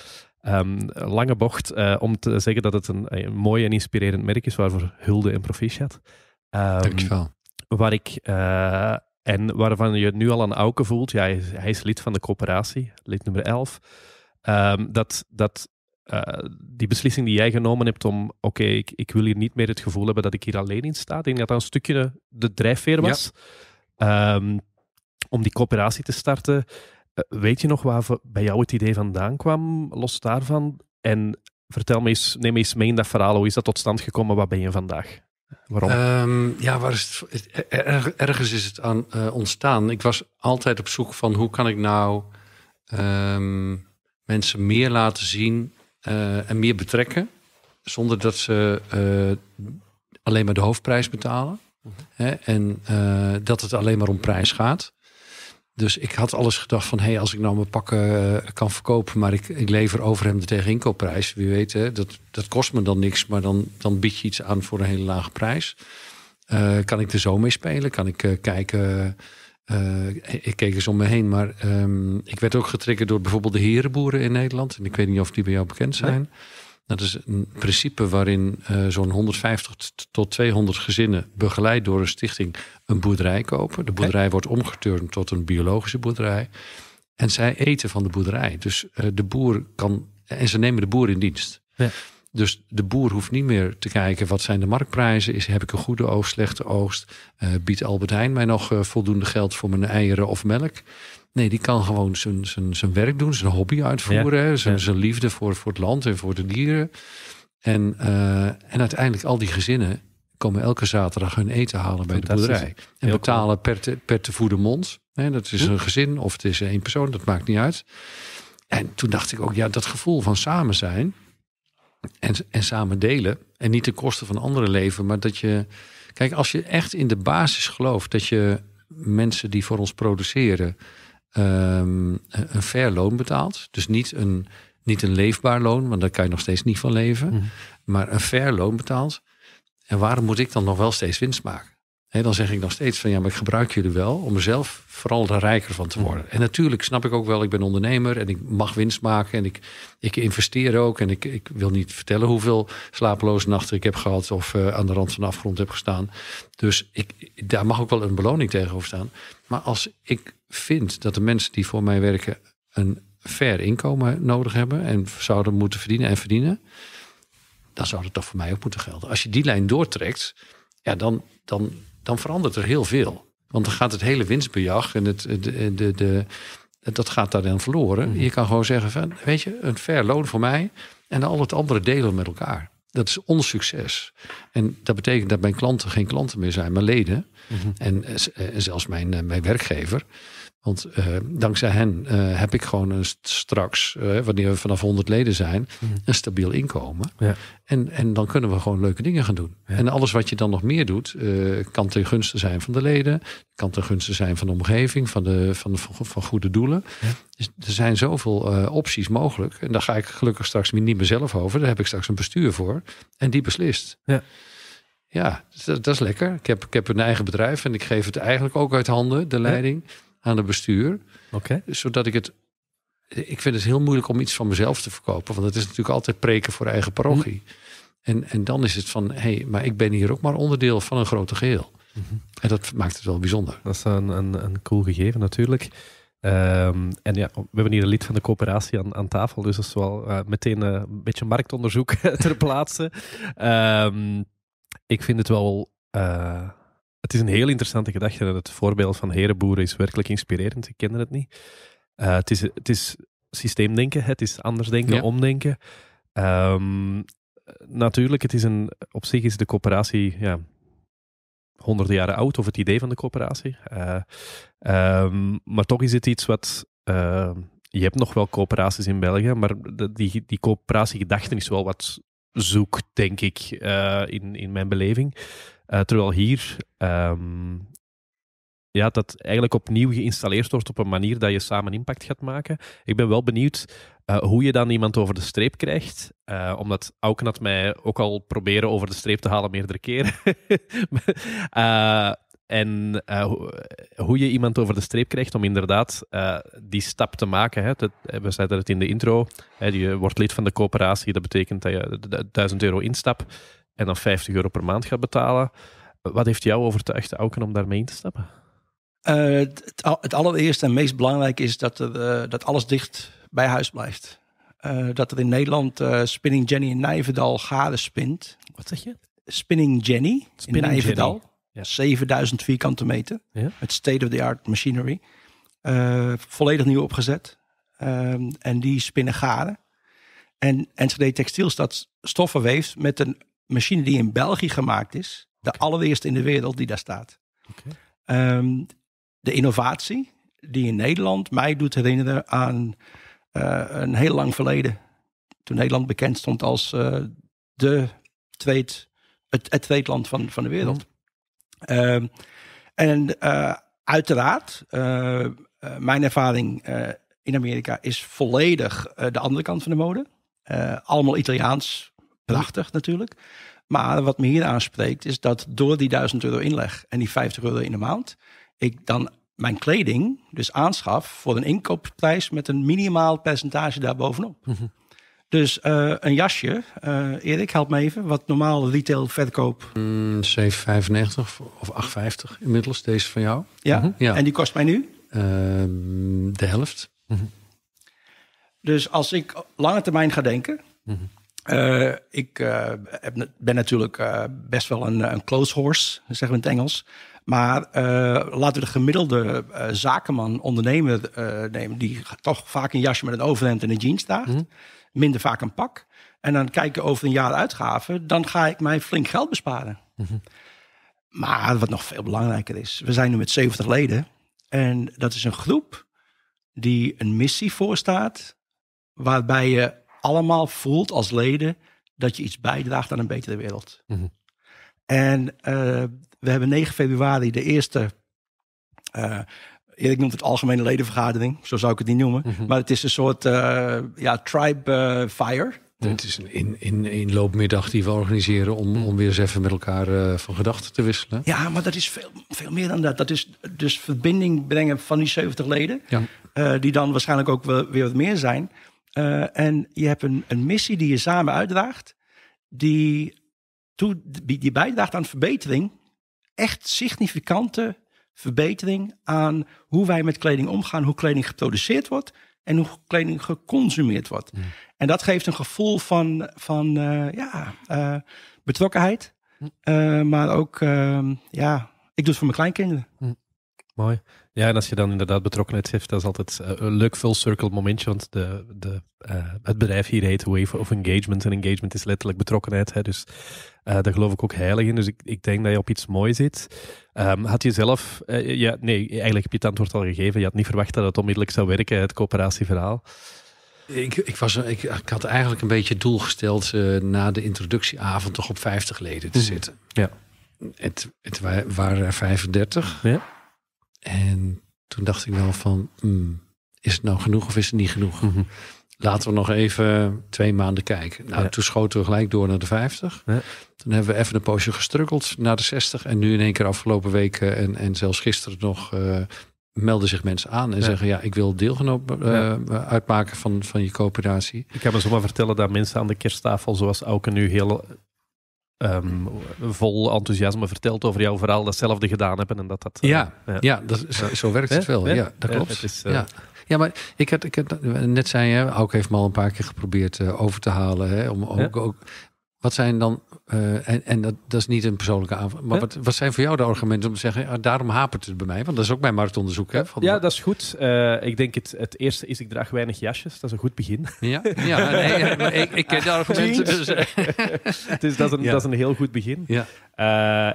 Speaker 1: Um, lange bocht eh, om te zeggen dat het een, eh, een, mooi en inspirerend merk is, waarvoor hulde en proficiat. Um, ehm, Dankjewel. Waar ik, eh, en waarvan je nu al aan Auken voelt, ja, hij, is lid van de coöperatie, lid nummer 11, ehm, dat, dat die beslissing die jij genomen hebt om, oké, ik, ik, wil hier niet meer het gevoel hebben dat ik hier alleen in sta, ik denk dat dat een stukje de drijfveer was om die coöperatie te starten. Eh, weet je nog waar bij jou het idee vandaan kwam, los daarvan? En vertel me eens, neem eens mee in dat verhaal. Hoe is dat tot stand gekomen? Waar ben je vandaag? Waarom?
Speaker 2: Ehm, ja, waar is het,
Speaker 1: ergens is het aan eh, ontstaan. Ik was altijd op
Speaker 2: zoek van hoe kan ik nou ehm, mensen meer laten zien eh, en meer betrekken. Zonder dat ze alleen maar de hoofdprijs betalen. Mhm. hè? En dat het alleen maar om prijs gaat. Dus ik had alles gedacht van, hé, hey, als ik nou mijn pakken eh, kan verkopen, maar ik, ik lever overhemden tegen inkoopprijs. Wie weet, hè, dat, dat kost me dan niks, maar dan, dan bied je iets aan voor een hele lage prijs. Eh, kan ik er zo mee spelen? Kan ik eh, kijken? ik keek eens om me heen, maar ehm, ik werd ook getriggerd door bijvoorbeeld de herenboeren in Nederland. En ik weet niet of die bij jou bekend zijn. Dat is een principe waarin eh, zo'n 150 tot 200 gezinnen, begeleid door een stichting, een boerderij kopen. De boerderij wordt omgeturnd tot een biologische boerderij. En zij eten van de boerderij. Dus eh, de boer kan. En ze nemen de boer in dienst. Ja. Dus de boer hoeft niet meer te kijken wat zijn de marktprijzen. Is, heb ik een goede oogst, slechte oogst? Eh, biedt Albert Heijn mij nog voldoende geld voor mijn eieren of melk? Nee, die kan gewoon zijn, zijn, zijn werk doen, zijn hobby uitvoeren, zijn, zijn liefde voor, voor het land en voor de dieren. En, uh, en uiteindelijk al die gezinnen komen elke zaterdag hun eten halen bij de boerderij. En betalen per, te, per te voeden mond. Nee, dat is hm? een gezin of het is één persoon, dat maakt niet uit. En toen dacht ik ook, ja, dat gevoel van samen zijn en, en samen delen. En niet ten koste van andere leven, maar dat je. Kijk, als je echt in de basis gelooft dat je mensen die voor ons produceren Ehm, een fair loon betaald, Dus niet een, niet een leefbaar loon, want daar kan je nog steeds niet van leven. Mhm. Maar een fair loon betaald. En waarom moet ik dan nog wel steeds winst maken? He, dan zeg ik nog steeds van ja, maar ik gebruik jullie wel om mezelf vooral er rijker van te mhm. worden. En natuurlijk snap ik ook wel, ik ben ondernemer en ik mag winst maken en ik, ik investeer ook. En ik, ik wil niet vertellen hoeveel slapeloze nachten ik heb gehad of eh, aan de rand van de afgrond heb gestaan. Dus ik, daar mag ook wel een beloning tegenover staan. Maar als ik vind dat de mensen die voor mij werken een fair inkomen nodig hebben en zouden moeten verdienen en verdienen, dan zou dat toch voor mij ook moeten gelden. Als je die lijn doortrekt, ja, dan, dan, dan verandert er heel veel. Want dan gaat het hele winstbejag en het, de, de, de, dat gaat daar dan verloren. Mm. Je kan gewoon zeggen van, weet je, een fair loon voor mij en al het andere delen met elkaar. Dat is ons succes. En dat betekent dat mijn klanten geen klanten meer zijn, maar leden. Mm-hmm. en, en, eh, eh, zelfs mijn, eh, mijn werkgever. Want eh, dankzij hen eh, heb ik gewoon een straks, uh, wanneer we vanaf 100 leden zijn, hmm. een stabiel inkomen. Ja. En, en dan kunnen we gewoon leuke dingen gaan doen. En alles wat je dan nog meer doet, kan ten gunste zijn van de leden, kan ten gunste zijn van de omgeving, van, de, van, van, goede doelen. Dus er zijn zoveel opties mogelijk. En daar ga ik gelukkig straks niet mezelf over. Daar heb ik straks een bestuur voor. En die beslist. Ja. Ja, dus dat, dat is lekker. Ik heb, ik heb een eigen bedrijf en ik geef het eigenlijk ook uit handen, de leiding aan het bestuur. Okay. Zodat ik het. Ik vind het heel moeilijk om iets van mezelf te verkopen. Want het is natuurlijk altijd preken voor eigen parochie. Hm. En, en dan is het van, hé, hey, maar ik ben hier ook maar onderdeel van een
Speaker 1: grote geheel. Mhm. En dat maakt het wel bijzonder. Dat is een, een, een cool gegeven natuurlijk. Ehm, en ja, we hebben hier een lid van de coöperatie aan, aan tafel, dus dat is wel eh, meteen eh, een beetje marktonderzoek ter plaatse. Ehm, ik vind het wel eh, het is een heel interessante gedachte dat het voorbeeld van herenboeren is werkelijk inspirerend. Ik ken het niet. Eh, het, is, het is systeemdenken, het is anders denken, omdenken. Ehm, natuurlijk, het is een, op zich is de coöperatie ja, honderden jaren oud, of het idee van de coöperatie. Eh, ehm, maar toch is het iets wat... Ehm, je hebt nog wel coöperaties in België, maar die, die coöperatiegedachte is wel wat zoek, denk ik, eh, in, in mijn beleving. Eh, terwijl hier ehm, ja, dat eigenlijk opnieuw geïnstalleerd wordt op een manier dat je samen impact gaat maken. Ik ben wel benieuwd eh, hoe je dan iemand over de streep krijgt. Eh, omdat ook had mij ook al proberen over de streep te halen meerdere keren. en hoe je iemand over de streep krijgt om inderdaad die stap te maken. Hè. we zeiden het in de intro. Hè, je wordt lid van de coöperatie. Dat betekent dat je 1000 euro instapt en dan 50 euro per maand gaat betalen. Wat heeft jou overtuigd, Auken, om daarmee in te stappen?
Speaker 3: Eh, het, het, allereerste en meest belangrijke is dat, er, eh, dat alles dicht bij huis blijft. Eh, dat er in Nederland Spinning Jenny in Nijverdal garen spint. Wat zeg je? Spinning Jenny in Nijverdal. Ja. 7000 vierkante meter. Ja. Met state-of-the-art machinery. volledig nieuw opgezet. Ehm, en die spinnen garen. En Enschede Textiel staat stoffen weeft met een machine die in België gemaakt is. De allereerste in de wereld die daar staat. Ehm, de innovatie die in Nederland mij doet herinneren aan eh, een heel lang verleden. Toen Nederland bekend stond als eh, de tweed, het, het land van, van de mhm. wereld. Ehm, en eh, uiteraard, mijn ervaring in Amerika is volledig de andere kant van de mode. allemaal Italiaans Prachtig natuurlijk. Maar wat me hier aanspreekt is dat door die 1000 euro inleg en die 50 euro in de maand, ik dan mijn kleding dus aanschaf voor een inkoopprijs met een minimaal percentage daarbovenop. Mm Dus eh, een jasje, uh, Erik, help me even, wat normaal retail verkoop. Mm, 7,95 of 8,50 inmiddels, deze van jou. Ja, mhm, ja. en die kost mij nu? Ehm,
Speaker 2: de helft. Mhm.
Speaker 3: Dus als ik lange termijn ga denken, mhm. Eh, ik eh, ben natuurlijk eh, best wel een, een, close horse, zeggen we in het Engels. Maar laten we de gemiddelde zakenman, ondernemer nemen, die toch vaak een jasje met een overhemd en een jeans draagt. Mhm. Minder vaak een pak. En dan kijken over een jaar uitgaven, dan ga ik mij flink geld besparen. Mhm. Maar wat nog veel belangrijker is, we zijn nu met 70 leden. En dat is een groep die een missie voorstaat, waarbij je allemaal voelt als leden dat je iets bijdraagt aan een betere wereld. Mhm. En eh, we hebben 9 februari de eerste. Uh, eh, Erik noemt het algemene ledenvergadering, zo zou ik het niet noemen. Mhm. Maar het is een soort uh, ja, tribe fire. Het
Speaker 2: is een in, in, inloopmiddag die we organiseren om, mhm. om weer eens even met elkaar van gedachten te wisselen.
Speaker 3: Ja, maar dat is veel, veel meer dan dat. Dat is dus verbinding brengen van die 70 leden. Ja. die dan waarschijnlijk ook wel, weer wat meer zijn. Eh, en je hebt een, een missie die je samen uitdraagt, die, toe, die bijdraagt aan verbetering, echt significante verbetering aan hoe wij met kleding omgaan, hoe kleding geproduceerd wordt en hoe kleding geconsumeerd wordt. Mm. En dat geeft een gevoel van, van eh, ja, eh, betrokkenheid, mm. maar ook, ja, ik doe het voor mijn kleinkinderen. Mm.
Speaker 1: Mooi. Ja, en als je dan inderdaad betrokkenheid heeft, dat is altijd eh, een leuk full circle momentje, want de, de, eh, het bedrijf hier heet Wave of Engagement en engagement is letterlijk betrokkenheid, dus eh, daar geloof ik ook heilig in, dus ik, ik denk dat je op iets moois zit. Ehm, had je zelf, ja, nee, eigenlijk heb je het antwoord al gegeven, je had niet verwacht dat het onmiddellijk zou werken, het coöperatieverhaal. Ik, ik, was, ik, had eigenlijk een beetje het doel
Speaker 2: gesteld na de introductieavond toch op 50 leden te mm. zitten. Ja. Het, het waren er 35. Ja. En toen dacht ik wel van, hmm, is het nou genoeg of is het niet genoeg? Mhm. Laten we nog even twee maanden kijken. Nou, toen schoten we gelijk door naar de 50. Ja. Toen hebben we even een poosje gestrukkeld naar de 60. En nu in één keer afgelopen weken en, en zelfs gisteren nog uh, melden zich mensen aan en zeggen: Ja,
Speaker 1: ik wil deelgenoot eh,
Speaker 2: uitmaken van, van je coöperatie.
Speaker 1: Ik heb me zomaar vertellen dat mensen aan de kersttafel, zoals Auken nu heel Ehm, vol enthousiasme verteld over jouw verhaal, datzelfde gedaan hebben. En dat dat, eh, ja, ja. Dat, zo, werkt het wel. Ja, dat klopt. Eh, ja.
Speaker 2: Ja, maar ik had, ik had net zei je, Auk heeft me al een paar keer geprobeerd eh, over te halen. Hè, om, ook, ook, wat zijn dan eh, en en dat, dat is niet een persoonlijke aanvraag. Maar wat,
Speaker 1: zijn voor jou de argumenten om te zeggen, daarom hapert het bij mij? Want dat is ook mijn marktonderzoek. Hè, van ja, dat is goed. Eh, ik denk het, het eerste is, ik draag weinig jasjes. Dat is een goed begin. Ja, ja ik, ik ken de argumenten. Dus, dus dat, is een, dat is een heel goed begin. Ja.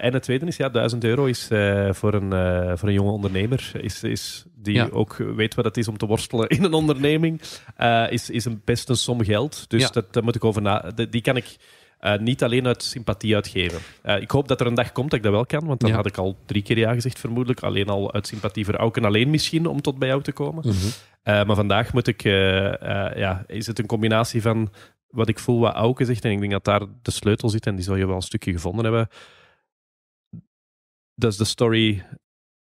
Speaker 1: en het tweede is, ja, 1000 euro is voor, een, voor een jonge ondernemer, is, is die ook weet wat het is om te worstelen in een onderneming, is, is een best een som geld. Dus dat, daar moet ik over na. Die kan ik eh, niet alleen uit sympathie uitgeven. Eh, ik hoop dat er een dag komt dat ik dat wel kan, want dan had ik al drie keer ja gezegd, vermoedelijk. Alleen al uit sympathie voor Auken alleen misschien om tot bij jou te komen. Mhm. Eh, maar vandaag moet ik, ja, is het een combinatie van wat ik voel, wat Auken zegt. En ik denk dat daar de sleutel zit en die zal je wel een stukje gevonden hebben. Dat is de story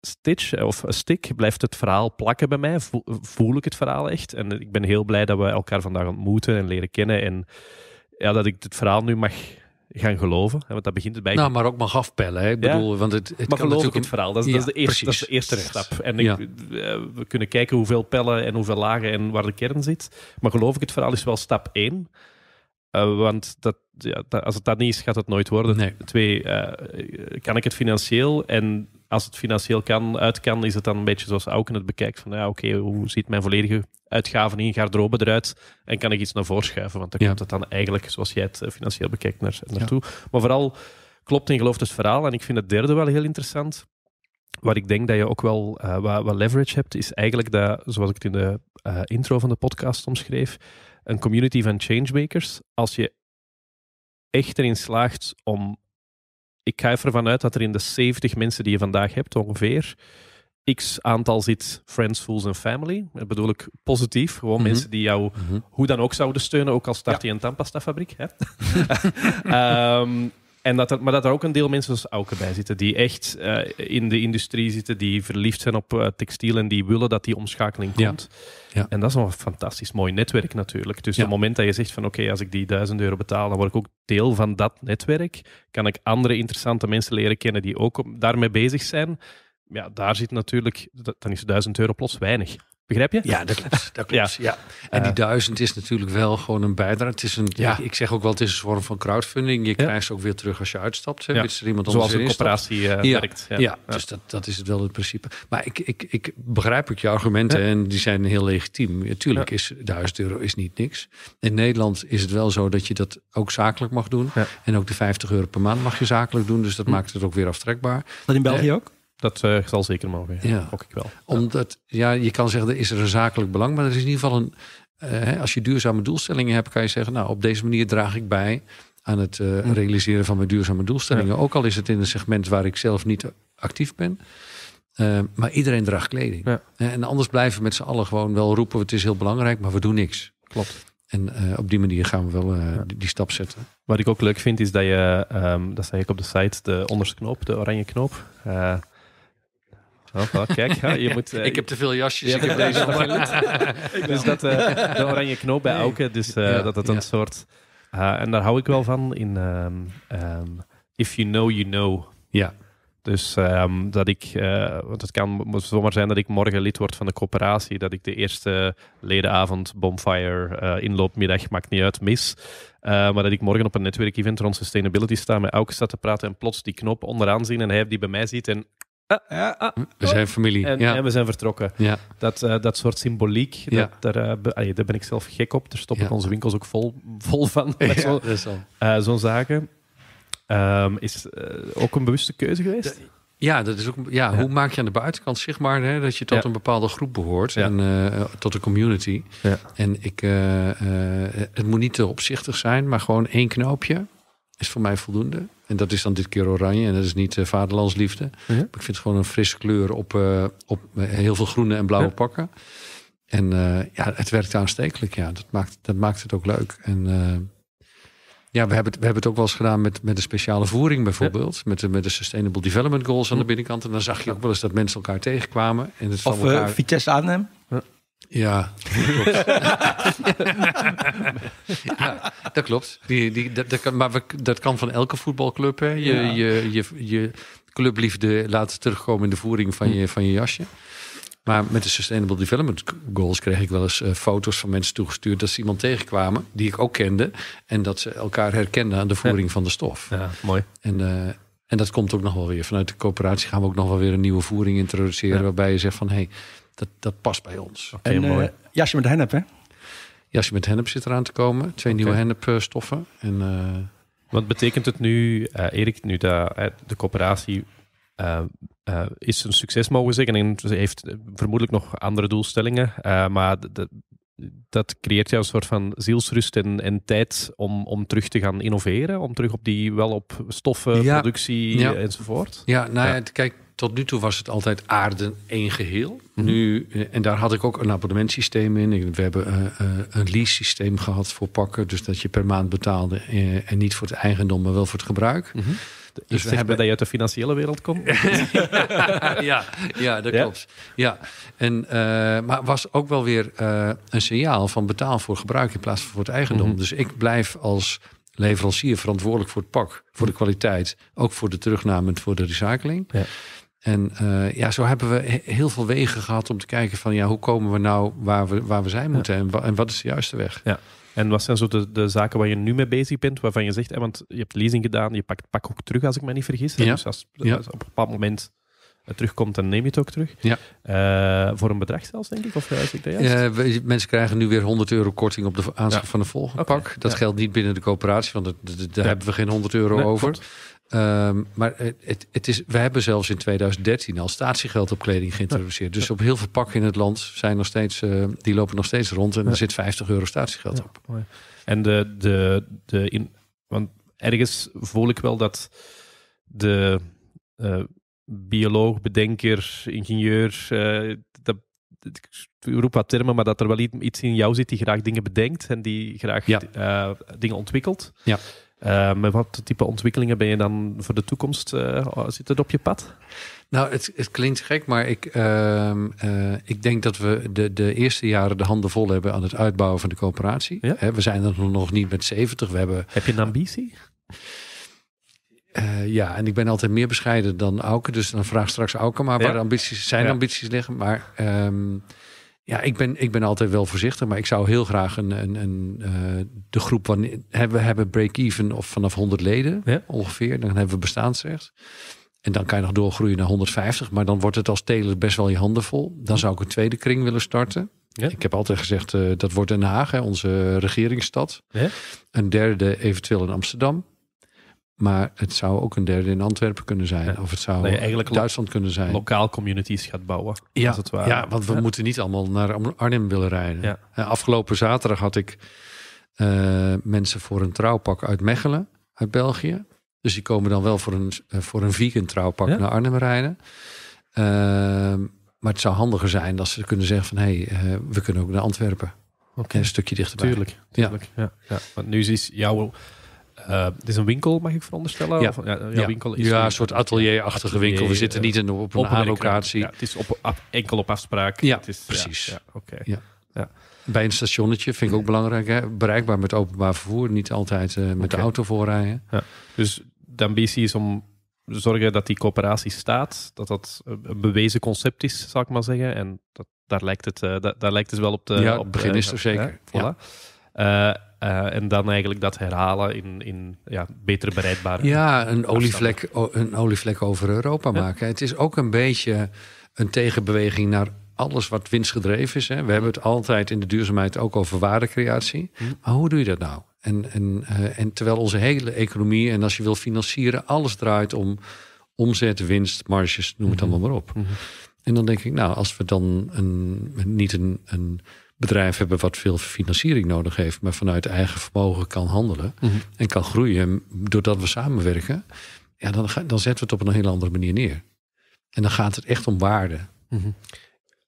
Speaker 1: Stitch of Stick blijft het verhaal plakken bij mij. Voel, voel ik het verhaal echt. En ik ben heel blij dat we elkaar vandaag ontmoeten en leren kennen. En ja, dat ik het verhaal nu mag gaan geloven. Hè, want dat begint bij. Nou, maar ook mag afpellen. Hè? Ik bedoel, want het, het maar geloof ik het verhaal. Dat is, de, eerste, dat is de eerste stap. En we kunnen kijken hoeveel pellen en hoeveel lagen en waar de kern zit. Maar geloof ik het verhaal is wel stap één. Eh, want dat, als het dat niet is, gaat het nooit worden. Nee. Twee, eh, kan ik het financieel? En als het financieel kan, uit kan, is het dan een beetje zoals Auken het bekijkt. Van ja, oké, hoe ziet mijn volledige uitgaven in garderobe eruit? En kan ik iets naar voren schuiven? Want dan komt het dan eigenlijk, zoals jij het eh, financieel bekijkt, naar, naartoe. Maar vooral klopt en gelooft het verhaal. En ik vind het derde wel heel interessant. Waar ik denk dat je ook wel eh, wat, leverage hebt, is eigenlijk dat, zoals ik het in de eh, intro van de podcast omschreef, een community van changemakers. Als je echt erin slaagt om ik ga ervan uit dat er in de 70 mensen die je vandaag hebt ongeveer x aantal zit friends, fools en family. Dat bedoel ik positief. Gewoon mhm. mensen die jou mhm. hoe dan ook zouden steunen, ook al start je ja. een tandpastafabriek. um, ehm, en dat er, maar dat er ook een deel mensen als Auke bij zitten, die echt eh, in de industrie zitten, die verliefd zijn op eh, textiel en die willen dat die omschakeling komt. Ja. En dat is een fantastisch mooi netwerk natuurlijk. Dus op het moment dat je zegt van oké, als ik die duizend euro betaal, dan word ik ook deel van dat netwerk. Kan ik andere interessante mensen leren kennen die ook daarmee bezig zijn. Ja, daar zit natuurlijk, dan is duizend euro plots weinig. Begrijp je? Ja, dat klopt. Dat klopt ja. En die eh. duizend is natuurlijk wel gewoon een bijdrage. Het is een, ja.
Speaker 2: ik, zeg ook wel, het is een vorm van crowdfunding. Je krijgt ze ook weer terug als je uitstapt. Hè, ja. er iemand Zoals een coöperatie eh, werkt. Ja, dus dat, dat is het wel het principe. Maar ik, ik, ik begrijp ook je argumenten en die zijn heel legitiem. tuurlijk is duizend euro is niet niks. In Nederland is het wel zo dat je dat ook zakelijk mag doen. En ook de 50 euro per maand mag je zakelijk doen. Dus dat hm. maakt het ook weer aftrekbaar. Dat in België eh, ook?
Speaker 1: Dat eh, zal zeker mogen. Ja. ook ik
Speaker 2: wel. Omdat, ja, je kan zeggen, er is er een zakelijk belang, maar er is in ieder geval een. Eh, als je duurzame doelstellingen hebt, kan je zeggen, nou, op deze manier draag ik bij aan het eh, hm. realiseren van mijn duurzame doelstellingen. Ook al is het in een segment waar ik zelf niet actief ben. maar iedereen draagt kleding. En anders blijven we met z'n
Speaker 1: allen gewoon wel roepen: het is heel belangrijk, maar we doen niks. Klopt.
Speaker 2: En op die manier gaan we wel
Speaker 1: die, stap zetten. Wat ik ook leuk vind is dat je, ehm, dat zei ik op de site, de onderste knop, de oranje knop. Oh, kijk, ja, je moet, eh, ik heb te veel jasjes, ja, deze Dus dat, eh, de oranje knoop bij Auken, dus eh, dat het een soort... en daar hou ik wel van in ehm, ehm, If You Know, You Know. Ja. Dus ehm, dat ik, want het kan zomaar zijn dat ik morgen lid word van de coöperatie, dat ik de eerste ledenavond, bonfire, inloopmiddag, maakt niet uit, mis. maar dat ik morgen op een netwerkevent rond sustainability sta met Auken staat te praten en plots die knop onderaan zien en hij die bij mij ziet en Ah, ah, ah. We zijn oh. familie. En, ja. en, we zijn vertrokken. Ja. Dat, eh, dat soort symboliek, dat, daar, eh, daar ben ik zelf gek op. Daar stoppen onze winkels ook vol, vol van. Eh, zo'n zaken. Um, is ook een bewuste keuze geweest?
Speaker 2: ja, dat is ook, ja, hoe maak je aan de buitenkant zichtbaar hè, dat je tot een bepaalde groep behoort en tot een community? En ik, het moet niet te opzichtig zijn, maar gewoon één knoopje is voor mij voldoende. En dat is dan dit keer oranje. En dat is niet eh, vaderlandsliefde. -huh. Mhm. ik vind het gewoon een frisse kleur op, eh, op eh, heel veel groene en blauwe pakken. En ja, het werkt aanstekelijk. Ja. Dat, maakt, dat maakt het ook leuk. En ja, we hebben, het, we hebben het ook wel eens gedaan met, met een speciale voering bijvoorbeeld. Met, de, met de Sustainable Development Goals aan de mhm. binnenkant. En dan zag je ook wel eens dat mensen elkaar tegenkwamen. En of elkaar... uh,
Speaker 3: Vitesse Arnhem. Ja, ja,
Speaker 2: dat klopt. Die, die, dat, kan, maar dat kan van elke voetbalclub. Hè. Je, je, je, je clubliefde laat terugkomen in de voering van je, van je jasje. Maar met de Sustainable Development Goals kreeg ik wel eens eh, foto's van mensen toegestuurd dat ze iemand tegenkwamen die ik ook kende. En dat ze elkaar herkenden aan de voering van de stof. Ja, mooi. En, eh, en dat komt ook nog wel weer. Vanuit de coöperatie gaan we ook nog wel weer een nieuwe voering introduceren. Waarbij je zegt van hé, hey, dat, dat past bij ons. Oké, okay, mooi. Eh, jasje met hennep, hè? Jasje met hennep zit eraan te komen. Twee nieuwe
Speaker 1: hennepstoffen. En, eh, Wat betekent het nu, eh, Erik, nu dat de coöperatie uh, uh, is een succes, mogen zeggen. En ze heeft vermoedelijk nog andere doelstellingen. maar dat creëert jou een soort van zielsrust en, en tijd om, om terug te gaan innoveren. Om terug op die wel op stoffen, productie ja. enzovoort. Ja, nou ja.
Speaker 2: kijk, tot nu toe was het altijd aarde één geheel. Mhm. Nu, eh, en daar had ik ook een abonnementsysteem in. We hebben eh, eh, een lease systeem gehad voor pakken. Dus dat je per maand betaalde. en niet voor het eigendom, maar wel voor het gebruik. Mm Dus we hebben... dat
Speaker 1: je uit de financiële wereld komt. ja, ja, dat klopt. Ja. En, maar was
Speaker 2: ook wel weer een signaal van betaal voor gebruik in plaats van voor het eigendom. Mhm. Dus ik blijf als leverancier verantwoordelijk voor het pak, voor de kwaliteit, ook voor de terugname en voor de recycling. Ja. En eh, ja, zo hebben we heel veel wegen gehad om te kijken van ja, hoe komen we
Speaker 1: nou waar we, waar we zijn moeten en, en, wat is de juiste weg. Ja. En wat zijn zo de, de zaken waar je nu mee bezig bent, waarvan je zegt, eh, want je hebt lezing gedaan, je pakt pak ook terug als ik me niet vergis. Ja. Dus als, op een bepaald moment het terugkomt, dan neem je het ook terug. Ja. Eh, voor een bedrag zelfs, denk ik? Of
Speaker 2: uh, ik mensen krijgen nu weer 100 euro korting op de aanschaf van de volgende pak. Dat geldt niet binnen de coöperatie, want daar hebben we geen 100 euro over. Ehm, maar het, het, is, we hebben zelfs in 2013 al statiegeld op kleding geïntroduceerd. Dus op heel veel pakken in het land zijn nog steeds,
Speaker 1: eh, die lopen nog steeds rond en er zit 50 euro statiegeld op. En de, de, de in, want ergens voel ik wel dat de eh, bioloog, bedenker, ingenieur, eh, dat, ik roep wat termen, maar dat er wel iets in jou zit die graag dingen bedenkt en die graag dingen ontwikkelt. Ja. Uh, met wat type ontwikkelingen ben je dan voor de toekomst? Eh, zit het op je pad? Nou, het, het klinkt gek, maar ik, ehm, eh, ik denk dat we de,
Speaker 2: de eerste jaren de handen vol hebben aan het uitbouwen van de coöperatie. we zijn er nog niet met 70. We hebben, Heb je een ambitie? ja, en ik ben altijd meer bescheiden dan Auken. Dus dan vraag straks Auken maar waar de ambities, zijn ambities liggen. Maar ehm, ja, ik ben, ik ben altijd wel voorzichtig, maar ik zou heel graag een, een, een eh, de groep wanneer we hebben, break-even of vanaf 100 leden ongeveer. Dan hebben we bestaansrecht. En dan kan je nog doorgroeien naar 150, maar dan wordt het als teler best wel je handen vol. Dan zou ik een tweede kring willen starten. Ja. Ik heb altijd gezegd, eh, dat wordt Den Haag, hè, onze eh, regeringsstad. Een derde eventueel in Amsterdam. Maar het zou ook een derde in Antwerpen kunnen zijn. Of het zou nee, Duitsland kunnen zijn.
Speaker 1: Lokaal communities gaat bouwen. Ja, als het ware. ja want we moeten niet allemaal naar
Speaker 2: Arnhem willen rijden. Eh, afgelopen zaterdag had ik eh, mensen voor een trouwpak uit Mechelen, uit België. Dus die komen dan wel voor een, eh, voor een vegan trouwpak naar Arnhem rijden. Ehm, maar het zou handiger zijn dat ze kunnen zeggen van... hé, hey, we kunnen ook naar Antwerpen. Okay. Een stukje dichterbij. Tuurlijk, tuurlijk.
Speaker 1: Ja. Ja. Want nu is jouw uh, eh, het is een winkel, mag ik veronderstellen? Ja, of, ja, ja, winkel is een soort atelierachtige atelier, winkel. We zitten eh, niet op een A-locatie. Ja, het is op, enkel op afspraak. Ja, het is, precies. Oké.
Speaker 2: ja bij een stationnetje vind ik ook belangrijk. Hè? Bereikbaar met openbaar vervoer, niet altijd
Speaker 1: eh, met de auto voorrijden. Ja. Dus de ambitie is om te zorgen dat die coöperatie staat, dat dat een bewezen concept is, zal ik maar zeggen. En dat, daar, lijkt het, daar, lijkt het wel op te. Ja, op, begin is er zeker. Voilà. Eh, en dan eigenlijk dat herhalen in, in ja, beter bereidbare. Ja, een olievlek,
Speaker 2: een olievlek over Europa maken. Het is ook een beetje een tegenbeweging naar alles wat winstgedreven is. Hè. We hebben het altijd in de duurzaamheid ook over waardecreatie. Hm. Maar hoe doe je dat nou? En, en, eh, en terwijl onze hele economie, en als je wil financieren, alles draait om omzet, winst, marges, noem het hm. allemaal maar op. Hm. En dan denk ik, nou, als we dan een, niet een, een bedrijf hebben wat veel financiering nodig heeft, maar vanuit eigen vermogen kan handelen mhm. en kan groeien doordat we samenwerken, ja, dan, dan zetten we het op een heel andere manier neer.
Speaker 1: En dan gaat het echt om waarde. Mhm.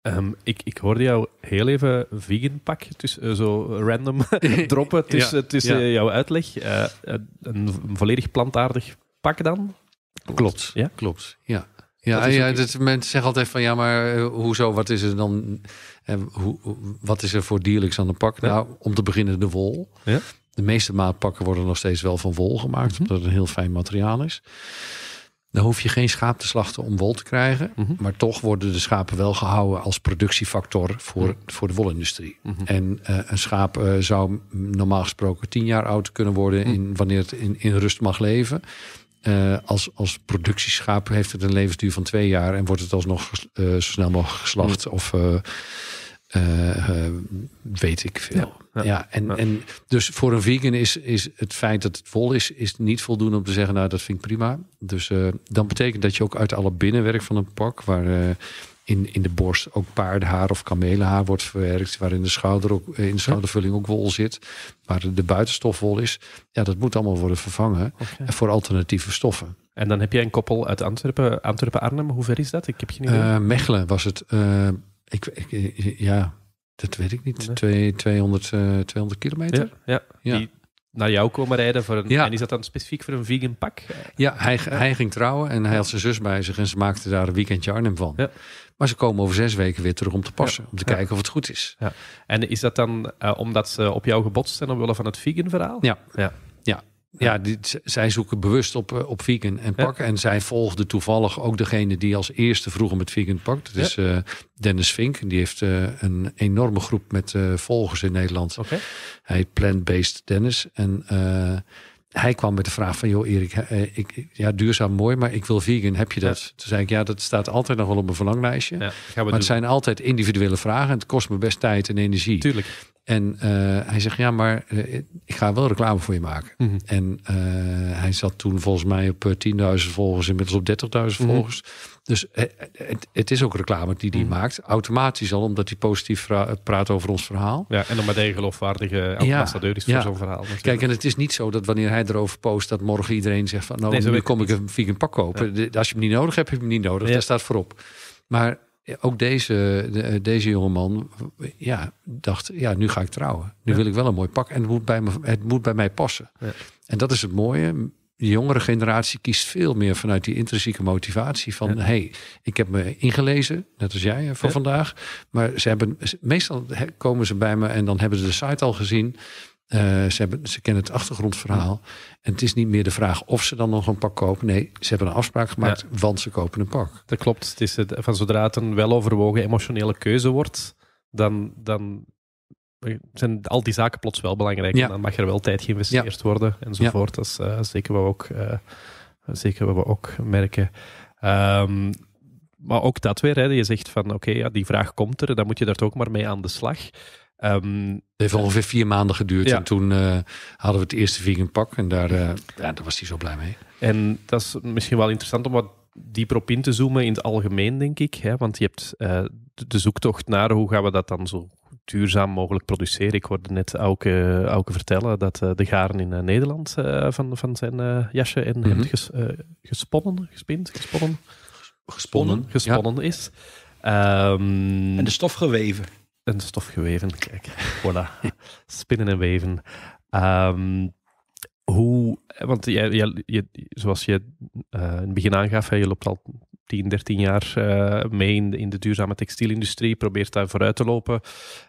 Speaker 1: Ehm, ik, ik, hoorde jou heel even vegan pak, dus eh, zo random droppen tussen, tussen jouw uitleg. Eh, eh, een volledig plantaardig pak dan? Klopt, ja? klopt. Ja. Ja, ja,
Speaker 2: dat, mensen zeggen altijd van ja, maar hoezo, wat is er dan hoe, wat is er voor dierlijks aan de pak? Nou, om te beginnen de wol. Ja. De meeste maatpakken worden nog steeds wel van wol gemaakt, mhm. omdat het een heel fijn materiaal is. Dan hoef je geen schaap te slachten om wol te krijgen. Mhm. Maar toch worden de schapen wel gehouden als productiefactor voor, mhm. voor de wolindustrie. En eh, een schaap eh, zou normaal gesproken tien jaar oud kunnen worden in, wanneer het in, rust mag leven. Eh, als, als productieschaap heeft het een levensduur van twee jaar en wordt het alsnog zo snel mogelijk geslacht. Of, eh, eh, weet ik veel. Ja, en, en dus voor een vegan is, is het feit dat het vol is, is niet voldoende om te zeggen, nou dat vind ik prima. Dus eh, dan betekent dat je ook uit alle binnenwerk van een pak, waar in, in de borst ook paardenhaar of kamelenhaar wordt verwerkt, waar in de, schouder ook, in de schoudervulling ook wol zit, waar de buitenstof wol is. Ja, dat moet allemaal worden vervangen voor alternatieve stoffen.
Speaker 1: En dan heb jij een koppel uit Antwerpen, Antwerpen-Arnhem. Hoe ver is dat? Ik heb niet idee.
Speaker 2: Mechelen was het. Ik, eh, ja, dat weet ik niet. Twee, 200, 200 eh, kilometer?
Speaker 1: Ja, Die naar jou komen rijden. Voor een, En is dat dan specifiek voor een vegan pak? Ja, hij, hij ging trouwen en hij had zijn zus bij zich. En ze maakten daar een weekendje Arnhem van. Maar ze komen over zes weken weer terug om te passen. Om te kijken of het goed is. En is dat dan eh, omdat ze op jou gebotst zijn omwille van het vegan verhaal? Ja. ja. ja ja, die, zij zoeken bewust op, eh, op vegan
Speaker 2: en pakken En zij volgde toevallig ook degene die als eerste vroeg met vegan pak. Dat is eh, Dennis Vink. Die heeft eh, een enorme groep met volgers in Nederland. Okay. Hij heet Plant-Based Dennis. En hij kwam met de vraag van, joh Erik, eh, ik, ja, duurzaam mooi, maar ik wil vegan. Heb je dat? Toen zei ik, ja, dat staat altijd nog wel op mijn verlanglijstje. Ja, maar doen. het zijn altijd individuele vragen. Het kost me best tijd en energie. Tuurlijk. En eh, hij zegt, ja, maar eh, ik ga wel reclame voor je maken. Mhm. En hij zat toen volgens mij op 10.000 volgers, inmiddels op 30.000 mhm. volgers. Dus eh, eh, het, het, is ook reclame die die mm. maakt. Automatisch al, omdat hij positief
Speaker 1: praat over ons verhaal. Ja, en dan maar de geloofwaardige ambassadeur is voor zo'n verhaal. Kijk, en het is niet zo
Speaker 2: dat wanneer hij erover post... dat morgen iedereen zegt van... nou, nu kom ik een vegan pak kopen. Als je hem niet nodig hebt, heb je hem niet nodig. Ja. Daar staat voorop. Maar ook deze, eh, deze jongeman ja, dacht, ja, nu ga ik trouwen. Nu wil ik wel een mooi pak en het moet bij, me, het moet bij mij passen. En dat is het mooie de jongere generatie kiest veel meer vanuit die intrinsieke motivatie van hey, ik heb me ingelezen, net als jij eh, voor vandaag. Maar ze hebben meestal komen ze bij me en dan hebben ze de site al gezien. Eh, ze, hebben, ze kennen het achtergrondverhaal.
Speaker 1: En het is niet meer de vraag of ze dan nog een pak kopen. Nee, ze hebben een afspraak gemaakt, want ze kopen een pak. Dat klopt. Het is het, van zodra het een weloverwogen emotionele keuze wordt, dan, dan zijn al die zaken plots wel belangrijk. Ja. En dan mag er wel tijd geïnvesteerd worden enzovoort. Dat is eh, zeker wat we ook, eh, zeker wat we ook merken. Ehm, maar ook dat weer, hè, je zegt van oké, ja, die vraag komt er, dan moet je daar toch maar mee aan de slag. Ehm, het heeft ongeveer vier maanden geduurd ja. en
Speaker 2: toen eh, hadden we het eerste vegan
Speaker 1: pak en daar, ja,
Speaker 2: daar was hij zo blij mee.
Speaker 1: En dat is misschien wel interessant om wat dieper op in te zoomen in het algemeen, denk ik. Hè? Want je hebt eh, de zoektocht naar hoe gaan we dat dan zo duurzaam mogelijk produceren. Ik hoorde net Auke, Auke vertellen dat eh, de garen in eh, Nederland van, van zijn jasje en mm-hmm. gesponnen, gespind, gesponnen. Gesponnen. Gesponnen is. Ehm, en de stof geweven. En de stof geweven, kijk. Voilà. Spinnen en weven. Ehm, hoe, want jij, je, zoals je uh, in het begin aangaf, hè, je loopt al 10, 13 jaar eh, mee in de, duurzame textielindustrie, probeert daar vooruit te lopen.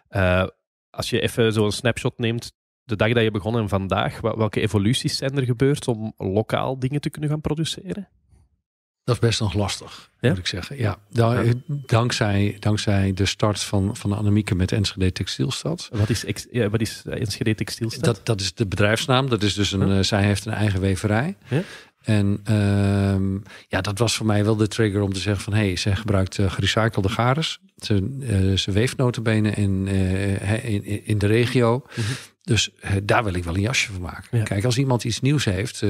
Speaker 1: Eh, als je even zo'n snapshot neemt, de dag dat je begon en vandaag, welke evoluties zijn er gebeurd om lokaal dingen te kunnen gaan produceren?
Speaker 2: Dat is best nog lastig, moet ik zeggen. Ja, nou, eh, Dankzij, dankzij de start van, van de Anamieke met Enschede Textielstad. Wat is, wat is eh, Enschede Textielstad? Dat, dat is de bedrijfsnaam. Dat is dus een, eh, Zij heeft een eigen weverij. En ehm, ja, dat was voor mij wel de trigger om te zeggen van... hé, hey, zij gebruikt uh, gerecyclede garens. Ze, ze weeft notenbenen in, in, in de regio. Mm dus eh, daar wil ik wel een jasje van maken. Kijk, als iemand iets nieuws heeft. Eh,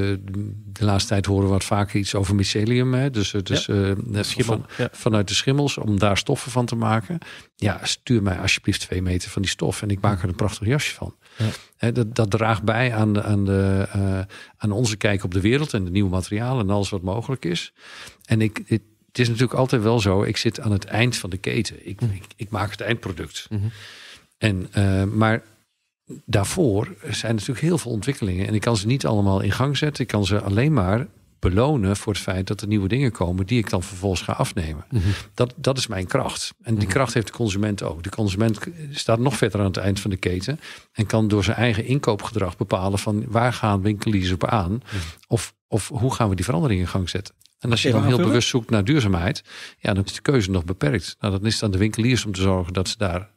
Speaker 2: de laatste tijd horen we wat vaker iets over mycelium. Hè? Dus, is dus vanuit de schimmels om daar stoffen van te maken. Ja, stuur mij alsjeblieft twee meter van die stof. En ik maak er een prachtig jasje van. dat, dat, draagt bij aan, aan, de, aan onze kijk op de wereld. En de nieuwe materialen en alles wat mogelijk is. En ik, het, is natuurlijk altijd wel zo. Ik zit aan het eind van de keten. Ik, mm. ik, maak het eindproduct. Mhm. En, maar daarvoor zijn natuurlijk heel veel ontwikkelingen. En ik kan ze niet allemaal in gang zetten. Ik kan ze alleen maar belonen voor het feit dat er nieuwe dingen komen die ik dan vervolgens ga afnemen. Mhm. dat, dat is mijn kracht. En die mhm. kracht heeft de consument ook. De consument staat nog verder aan het eind van de keten en kan door zijn eigen inkoopgedrag bepalen van waar gaan winkeliers op aan mhm. of, of hoe gaan we die veranderingen in gang zetten. En als je dan heel bewust zoekt naar duurzaamheid, ja, dan is de keuze nog beperkt. Nou, dan is het aan de winkeliers om te zorgen dat ze daar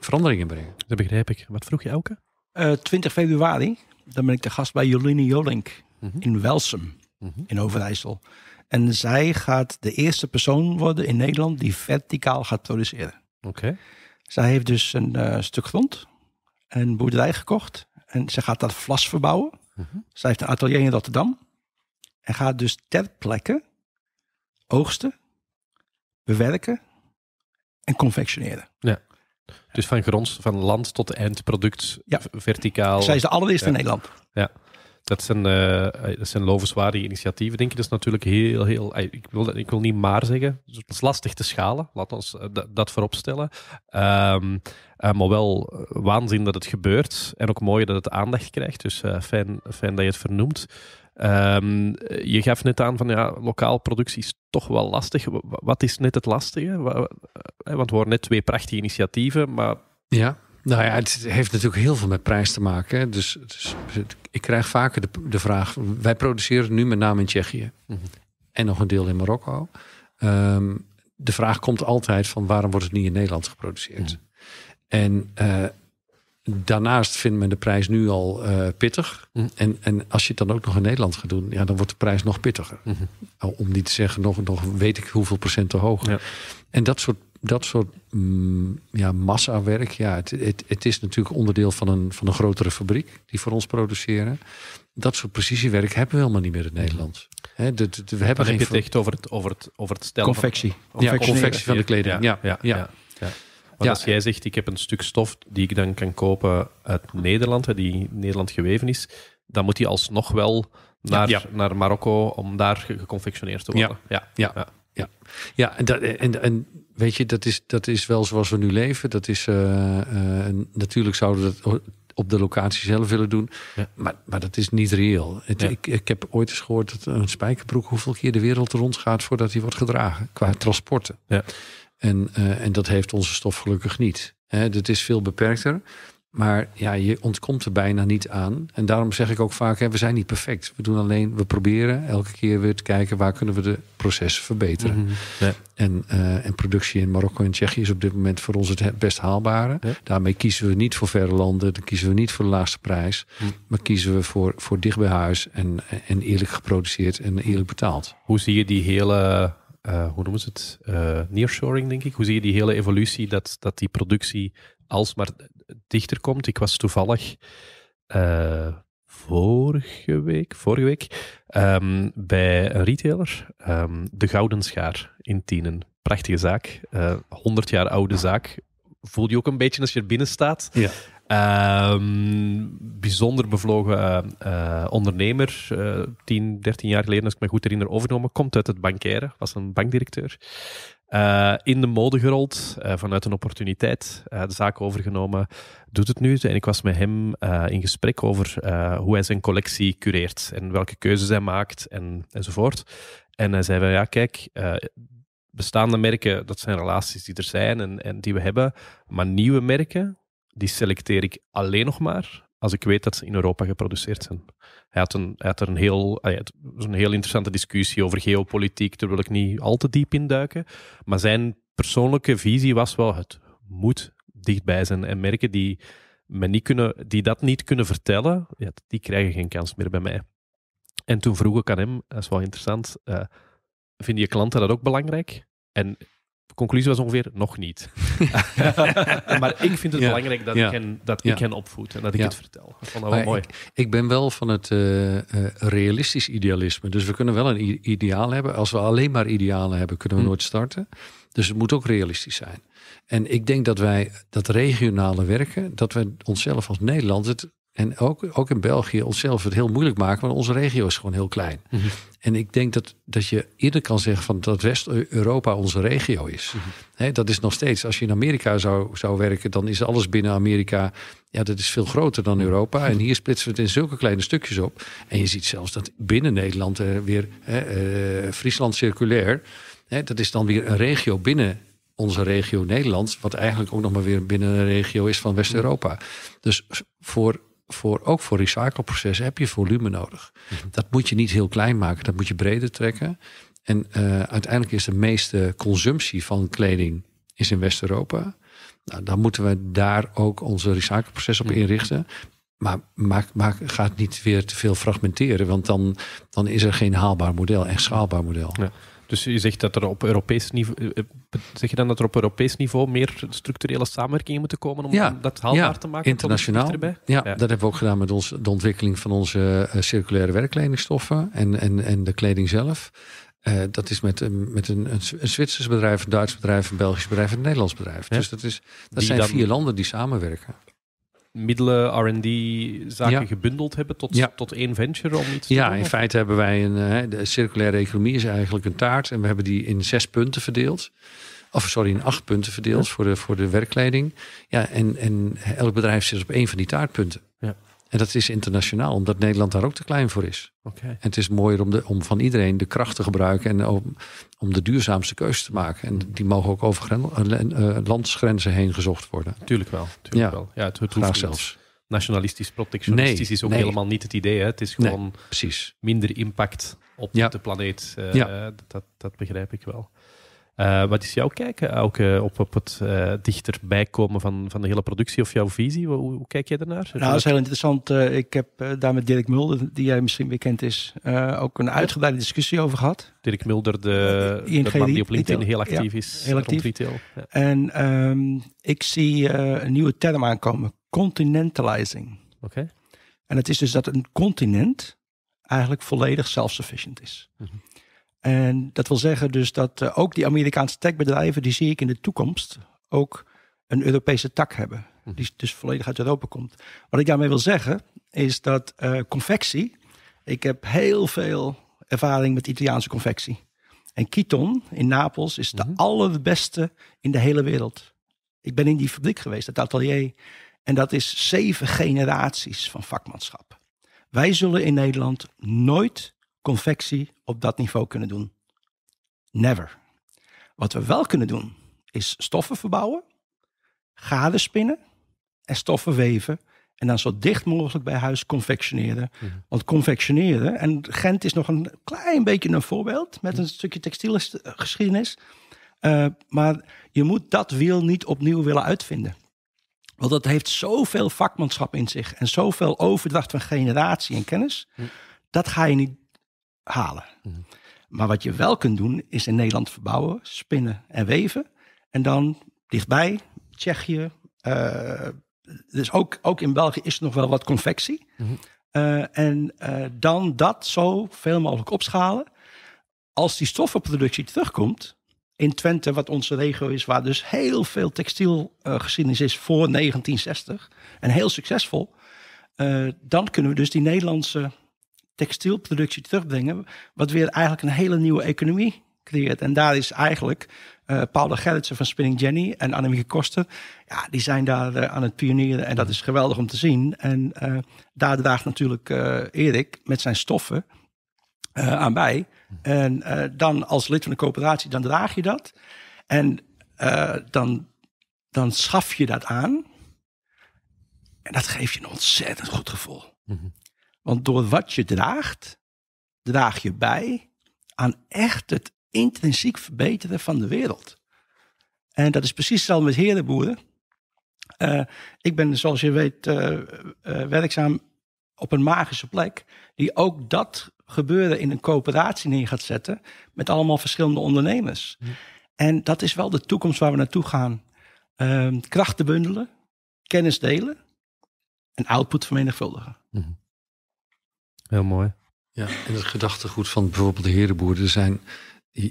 Speaker 3: veranderingen brengen.
Speaker 1: Dat begrijp ik. Wat vroeg
Speaker 3: je elke? Uh, eh, 20 februari, dan ben ik de gast bij Jolene Jolink mhm. in Welsum, mhm. in Overijssel. En zij gaat de eerste persoon worden in Nederland die verticaal gaat produceren. Oké. Zij heeft dus een eh, stuk grond, een boerderij gekocht. En ze gaat dat vlas verbouwen. Mhm. Zij heeft een atelier in Rotterdam. En gaat dus ter plekke oogsten, bewerken en confectioneren. Ja. Dus van
Speaker 1: grond, van land tot eindproduct, ja. verticaal. Zij is de allereerste in Nederland. Ja. Dat zijn, uh, dat zijn lovenswaardige initiatieven, denk ik. Dat is natuurlijk heel, heel... Eh, ik wil, ik wil niet maar zeggen. het is lastig te schalen. Laat ons eh, dat, dat vooropstellen. Ehm, maar wel waanzin dat het gebeurt. En ook mooi dat het aandacht krijgt. Dus fijn, fijn dat je het vernoemt. Ehm, je gaf net aan van ja, lokaal productie is toch wel lastig. Wat is net het lastige? Want we horen net twee prachtige initiatieven, maar... Ja, nou ja, het heeft natuurlijk heel veel met prijs te maken. Dus, dus, ik krijg vaker
Speaker 2: de, vraag, wij produceren nu met name in Tsjechië. Mhm. En nog een deel in Marokko. Ehm, de vraag komt altijd van waarom wordt het niet in Nederland geproduceerd? Mhm. En eh, daarnaast vindt men de prijs nu al eh, pittig. Mhm. En, en als je het dan ook nog in Nederland gaat doen, ja, dan wordt de prijs nog pittiger. Mhm. Oh, om niet te zeggen, nog, nog weet ik hoeveel procent te hoger. Ja. En dat soort, dat soort mm, ja, massawerk, ja, het, het, het is natuurlijk onderdeel van een, van een grotere fabriek die voor ons produceren. Dat soort precisiewerk hebben we helemaal niet meer in mhm. Nederland. we hebben geen heb je het
Speaker 1: echt over het, over het, over het stellen confectie. confectie van de kleding. ja. ja. ja. Maar ja. als jij zegt, ik heb een stuk stof die ik dan kan kopen uit Nederland, die in Nederland geweven is, dan moet die alsnog wel naar, naar Marokko om daar geconfectioneerd te worden. Ja, ja, ja.
Speaker 2: ja. ja. en, dat, en, en weet je, dat is, dat is wel zoals we nu leven. Dat is, eh, eh, natuurlijk zouden we dat op de locatie zelf willen doen. Maar, maar dat is niet reëel. ik, ik heb ooit eens gehoord dat een spijkerbroek hoeveel keer de wereld rondgaat voordat hij wordt gedragen qua transporten. Ja. En, eh, en dat heeft onze stof gelukkig niet. Hè, dat is veel beperkter. Maar ja, je ontkomt er bijna niet aan. En daarom zeg ik ook vaak, hè, we zijn niet perfect. We doen alleen, we proberen elke keer weer te kijken... waar kunnen we de processen verbeteren. Mhm. ja. en, eh, en productie in Marokko en Tsjechië is op dit moment voor ons het best haalbare. Daarmee kiezen we niet voor verre landen. Dan kiezen we niet voor de laagste prijs. Mhm. Maar kiezen we voor, voor dicht
Speaker 1: bij huis en, en eerlijk geproduceerd en eerlijk betaald. Hoe zie je die hele eh, hoe noemen ze het? Eh, nearshoring, denk ik. Hoe zie je die hele evolutie dat, dat die productie alsmaar dichter komt? Ik was toevallig eh, vorige week, vorige week ehm, bij een retailer, ehm, de Gouden Schaar in Tienen. Prachtige zaak, 100 jaar oude zaak. Voel je ook een beetje als je er binnen staat. Ja. Ehm, bijzonder bevlogen eh, eh, ondernemer, uh, 10, 13 jaar geleden, als ik me goed herinner, overgenomen. Komt uit het bankaire, was een bankdirecteur. Eh, in de mode gerold, vanuit een opportuniteit, de zaak overgenomen, doet het nu. En ik was met hem in gesprek over hoe hij zijn collectie cureert en welke keuzes hij maakt en, enzovoort. En hij zei van, ja kijk, bestaande merken, dat zijn relaties die er zijn en, en die we hebben, maar nieuwe merken, die selecteer ik alleen nog maar als ik weet dat ze in Europa geproduceerd zijn. Hij had, een, had er een heel, een heel interessante discussie over geopolitiek, daar wil ik niet al te diep in duiken. Maar zijn persoonlijke visie was wel, het moet dichtbij zijn. En merken die, men niet kunnen, die dat niet kunnen vertellen, ja, die krijgen geen kans meer bij mij. En toen vroeg ik aan hem, dat is wel interessant, Vind eh, vinden je klanten dat ook belangrijk? En conclusie was ongeveer nog niet. maar ik vind het belangrijk dat, ik, hen, dat ik opvoed en dat ik het vertel. Ik vond dat wel mooi. Ik, ben wel van het eh,
Speaker 2: eh, realistisch idealisme. Dus we kunnen wel een ideaal hebben. Als we alleen maar idealen hebben, kunnen we hm. nooit starten. Dus het moet ook realistisch zijn. En ik denk dat wij dat regionale werken, dat we onszelf als Nederland het en ook, ook in België onszelf het heel moeilijk maken, want onze regio is gewoon heel klein. Mhm. En ik denk dat, dat je eerder kan zeggen van dat West-Europa onze regio is. Mm dat is nog steeds, als je in Amerika zou, zou werken, dan is alles binnen Amerika, ja, dat is veel groter dan Europa. En hier splitsen we het in zulke kleine stukjes op. En je ziet zelfs dat binnen Nederland er eh, weer eh, Friesland circulair, dat is dan weer een regio binnen onze regio Nederland, wat eigenlijk ook nog maar weer binnen een regio is van West-Europa. Dus voor voor, ook voor recycleprocessen heb je volume nodig. Mhm. Dat moet je niet heel klein maken, dat moet je breder trekken. En eh, uiteindelijk is de meeste consumptie van kleding is in West-Europa. Nou, dan moeten we daar ook onze recycleproces op inrichten. Maar maak, maak, ga het niet weer te veel fragmenteren, want dan, dan is er geen haalbaar model en schaalbaar model. Ja.
Speaker 1: Dus je zegt dat er op Europees niveau, eh, eh, zeg je dan dat er op Europees niveau meer structurele samenwerkingen moeten komen om dat haalbaar te maken? Internationaal. Ja,
Speaker 2: ja, dat hebben we ook gedaan met ons, de ontwikkeling van onze eh, circulaire werkkledingstoffen en, en, en de kleding zelf. dat is met, met een, een, Zwitsers bedrijf, een Duits bedrijf, een Belgisch bedrijf en een Nederlands bedrijf. Dus dat, is, dat zijn vier landen die samenwerken middelen, RD-zaken gebundeld hebben tot, tot één venture om ja, in feite hebben wij een. Eh, de circulaire economie is eigenlijk een taart. En we hebben die in zes punten verdeeld. Of sorry, in acht punten verdeeld voor, de, voor de werkkleding. Ja, en, en elk bedrijf zit op één van die taartpunten. Ja. En dat is internationaal, omdat Nederland daar ook te klein voor is. Okay. En het is mooier om, de, om van iedereen de kracht te gebruiken en om, om de duurzaamste keuze te maken. En die mogen ook over gren, eh, eh, landsgrenzen heen gezocht worden. Tuurlijk wel.
Speaker 1: Tuurlijk ja. wel. Ja, het, het hoeft zelfs. Nationalistisch, protectionistisch is ook helemaal niet het idee. Het is gewoon minder impact op de planeet. Eh, ja. dat, dat begrijp ik wel. Eh, wat is jouw kijken eh, ook eh, op, op het uh, dichterbij komen van, van de hele productie of jouw visie? Hoe, kijk jij daarnaar? Nou, dat is heel
Speaker 3: interessant. ik heb daar met Dirk Mulder, die jij misschien bekend is, ook een uitgebreide discussie over gehad.
Speaker 1: Dirk Mulder, de, de man die op LinkedIn heel actief is heel actief. retail. Ja.
Speaker 3: En ehm, ik zie een nieuwe term aankomen, continentalizing. Oké. En het is dus dat een continent eigenlijk volledig self-sufficient is. Mm en dat wil zeggen dus dat eh, ook die Amerikaanse techbedrijven, die zie ik in de toekomst ook een Europese tak hebben. Mhm. Die dus volledig uit Europa komt. Wat ik daarmee wil zeggen is dat uh, confectie. Ik heb heel veel ervaring met Italiaanse confectie. En Kiton in Napels is de mhm. allerbeste in de hele wereld. Ik ben in die fabriek geweest, het atelier. En dat is zeven generaties van vakmanschap. Wij zullen in Nederland nooit confectie op dat niveau kunnen doen? Never. Wat we wel kunnen doen, is stoffen verbouwen, gaden spinnen en stoffen weven. En dan zo dicht mogelijk bij huis confectioneren. Mhm. Want confectioneren, en Gent is nog een klein beetje een voorbeeld met mhm. een stukje textielgeschiedenis, eh, maar je moet dat wiel niet opnieuw willen uitvinden. Want dat heeft zoveel vakmanschap in zich en zoveel overdracht van generatie en kennis. Mhm. Dat ga je niet halen. Mhm. Maar wat je wel kunt doen, is in Nederland verbouwen, spinnen en weven. En dan dichtbij, Tsjechië. Uh, dus ook, ook in België is er nog wel wat confectie. Mhm. Eh, en eh, dan dat zo veel mogelijk opschalen. Als die stoffenproductie terugkomt in Twente, wat onze regio is, waar dus heel veel textielgeschiedenis is voor 1960 en heel succesvol, dan kunnen we dus die Nederlandse textielproductie terugbrengen, wat weer eigenlijk een hele nieuwe economie creëert. En daar is eigenlijk eh, Paul de Gerritsen van Spinning Jenny en Annemieke Koster, ja, die zijn daar eh, aan het pionieren en dat is geweldig om te zien. En uh, daar draagt natuurlijk Erik met zijn stoffen aan bij. En dan als lid van de coöperatie, dan draag je dat. En dan, dan schaf je dat aan. En dat geeft je een ontzettend goed gevoel. Mm want door wat je draagt, draag je bij aan echt het intrinsiek verbeteren van de wereld. En dat is precies hetzelfde met herenboeren. Eh, ik ben, zoals je weet, eh, eh, werkzaam op een magische plek. Die ook dat gebeuren in een coöperatie neer gaat zetten. Met allemaal verschillende ondernemers. En dat is wel de toekomst waar we naartoe gaan. Ehm, krachten bundelen, kennis delen en output vermenigvuldigen. Hm.
Speaker 1: Heel
Speaker 2: mooi. Ja, en het gedachtegoed van bijvoorbeeld de herenboeren zijn.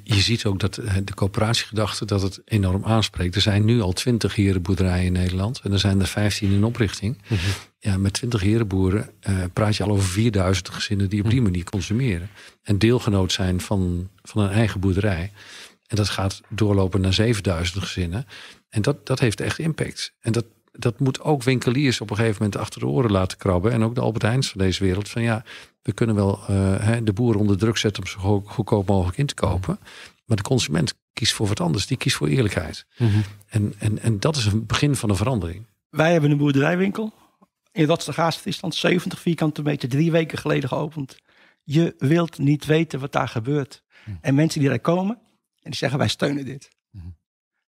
Speaker 2: Je, ziet ook dat eh, de coöperatiegedachte dat het enorm aanspreekt. Er zijn nu al twintig herenboerderijen in Nederland en er zijn er 15 in oprichting. Mhm. Ja, met twintig herenboeren eh, praat je al over 4000 gezinnen die op die mhm. manier consumeren. En deelgenoot zijn van, van een eigen boerderij. En dat gaat doorlopen naar 7000 gezinnen. En dat, dat heeft echt impact. En dat dat moet ook winkeliers op een gegeven moment achter de oren laten krabben. En ook de Albert Heijns van deze wereld. Van ja, we kunnen wel eh, de boeren onder druk zetten om zo goedkoop mogelijk in te kopen. Maar de consument kiest voor wat anders. Die kiest voor eerlijkheid. Mhm. en, en, en dat is het begin van een verandering.
Speaker 3: Wij hebben een boerderijwinkel. In Rotterdam is dan 70 vierkante meter, drie weken geleden geopend. Je wilt niet weten wat daar gebeurt. Mhm. En mensen die daar komen en die zeggen wij steunen dit. Mhm.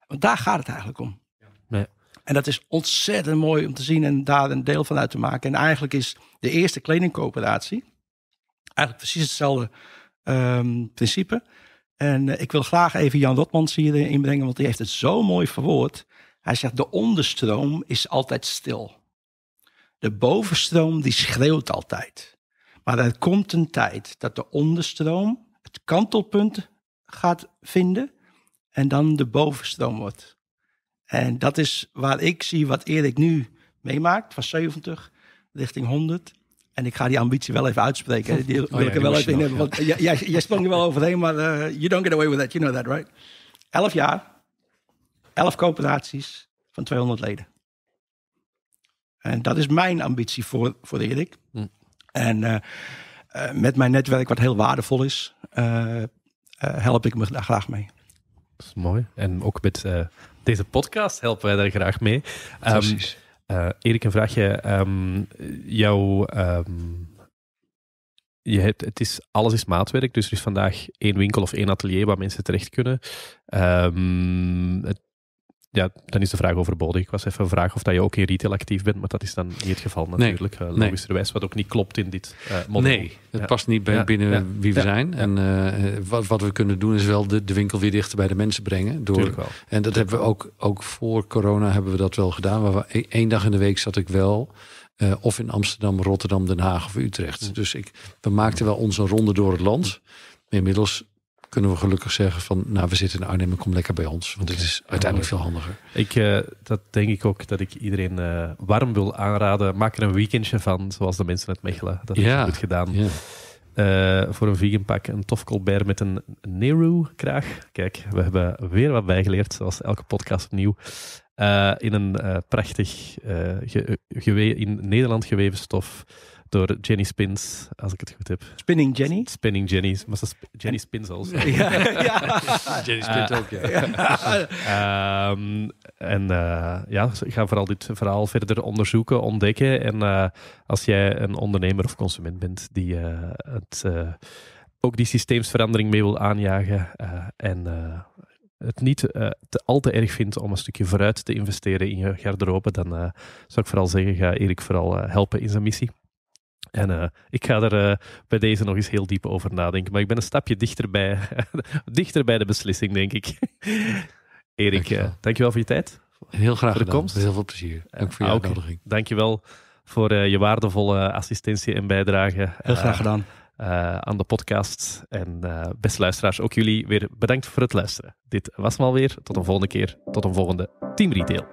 Speaker 3: Want daar gaat het eigenlijk om. En dat is ontzettend mooi om te zien en daar een deel van uit te maken. En eigenlijk is de eerste kledingcoöperatie eigenlijk precies hetzelfde ehm, principe. En eh, ik wil graag even Jan Rotmans hierin inbrengen, want die heeft het zo mooi verwoord. Hij zegt, de onderstroom is altijd stil. De bovenstroom die schreeuwt altijd. Maar er komt een tijd dat de onderstroom het kantelpunt gaat vinden en dan de bovenstroom wordt. En dat is waar ik zie wat Erik nu meemaakt, van 70 richting 100. En ik ga die ambitie wel even uitspreken. Die wil oh, ik er wel even hebben. Want eh, jij, jij, sprong er wel overheen, maar eh, you don't get away with that. You know that, right? Elf jaar, elf coöperaties van 200 leden. En dat is mijn ambitie voor, voor Erik. Hmm. En eh, met mijn netwerk, wat heel waardevol is, help ik me daar graag mee.
Speaker 1: Dat is mooi. En ook met deze podcast helpen wij daar graag mee. Ehm, Precies. Eh, Erik, een vraagje. Um, jouw, ehm, je hebt, het is, alles is maatwerk, dus er is vandaag één winkel of één atelier waar mensen terecht kunnen. het ja, dan is de vraag overbodig. Ik was even een vraag of dat je ook in retail actief bent, maar dat is dan niet het geval natuurlijk. Eh, nee, logischerwijs, wat ook niet klopt in dit uh, model. Nee, het past niet bij, binnen
Speaker 2: wie we zijn. En eh, wat, wat, we kunnen doen is wel de, de, winkel weer dichter bij de mensen brengen. En dat hebben we ook, ook voor corona hebben we dat wel gedaan. Maar e-, één dag in de week zat ik wel... of in Amsterdam, Rotterdam, Den Haag of Utrecht. Mm. Dus ik, we maakten wel onze ronde door het land. Inmiddels kunnen we gelukkig zeggen van, nou, we zitten in Arnhem, kom lekker bij ons. Want het is uiteindelijk veel handiger.
Speaker 1: Ik, eh, dat denk ik ook, dat ik iedereen eh, warm wil aanraden. Maak er een weekendje van, zoals de mensen uit Mechelen. Dat is goed gedaan. Ja. Eh, voor een vegan pak een tof colbert met een Nero kraag Kijk, we hebben weer wat bijgeleerd, zoals elke podcast opnieuw. in een prachtig, in Nederland geweven stof door Jenny Spins, als ik het goed heb. Spinning Jenny? Spinning Jenny, maar ze Jenny Spins als. ja, Jenny Spins uh, en uh, ja, ga vooral dit verhaal verder onderzoeken, ontdekken. En eh, als jij een ondernemer of consument bent die eh, het, ook die systeemsverandering mee wil aanjagen en het niet te, al te erg vindt om een stukje vooruit te investeren in je garderobe, dan zou ik vooral zeggen, ga Erik vooral helpen in zijn missie. En eh, ik ga er eh, bij deze nog eens heel diep over nadenken. Maar ik ben een stapje dichter bij, dichter bij de beslissing, denk ik. Erik, eh, dankjewel. voor je tijd. Heel graag voor de komst. Heel veel plezier. Dank voor je ah, uitnodiging. Dankjewel voor je waardevolle assistentie en bijdrage. Heel graag gedaan. aan de podcast. En beste luisteraars, ook jullie weer bedankt voor het luisteren. Dit was hem alweer. Tot een volgende keer. Tot een volgende Team Retail.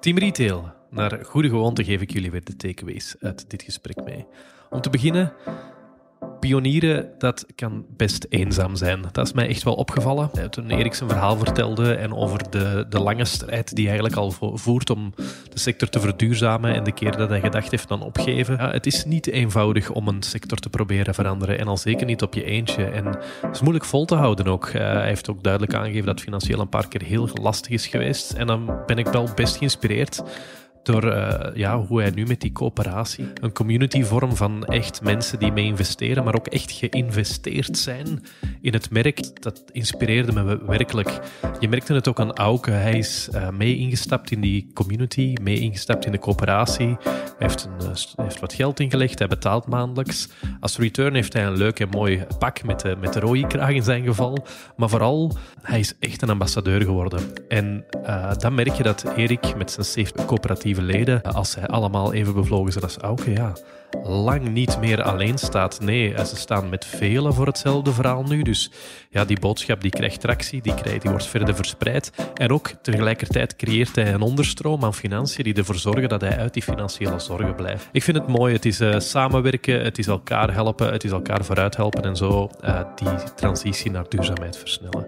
Speaker 1: Team Retail naar goede gewoonte geef ik jullie weer de takeaways uit dit gesprek mee. Om te beginnen, pionieren, dat kan best eenzaam zijn. Dat is mij echt wel opgevallen. Eh, toen Erik zijn verhaal vertelde en over de, de lange strijd die hij eigenlijk al voert om de sector te verduurzamen en de keer dat hij gedacht heeft dan opgeven. Ja, het is niet eenvoudig om een sector te proberen veranderen en al zeker niet op je eentje. En het is moeilijk vol te houden ook. Eh, hij heeft ook duidelijk aangegeven dat financieel een paar keer heel lastig is geweest. En dan ben ik wel best geïnspireerd door eh, ja, hoe hij nu met die coöperatie een community vorm van echt mensen die mee investeren, maar ook echt geïnvesteerd zijn in het merk. Dat inspireerde me werkelijk. Je merkte het ook aan Auke. Hij is uh, mee ingestapt in die community, mee ingestapt in de coöperatie. Hij heeft, een, eh, heeft wat geld ingelegd, hij betaalt maandelijks. Als return heeft hij een leuk en mooi pak met de, met rode kraag in zijn geval. Maar vooral, hij is echt een ambassadeur geworden. En dan merk je dat Erik met zijn safe coöperatief leden, eh, als zij allemaal even bevlogen zijn als Auke, ah, ja, lang niet meer alleen staat. Nee, eh, ze staan met velen voor hetzelfde verhaal nu. Dus ja, die boodschap die krijgt tractie, die, krijgt, die wordt verder verspreid. En ook tegelijkertijd creëert hij een onderstroom aan financiën die ervoor zorgen dat hij uit die financiële zorgen blijft. Ik vind het mooi. Het is eh, samenwerken, het is elkaar helpen, het is elkaar vooruit helpen en zo die transitie naar duurzaamheid versnellen.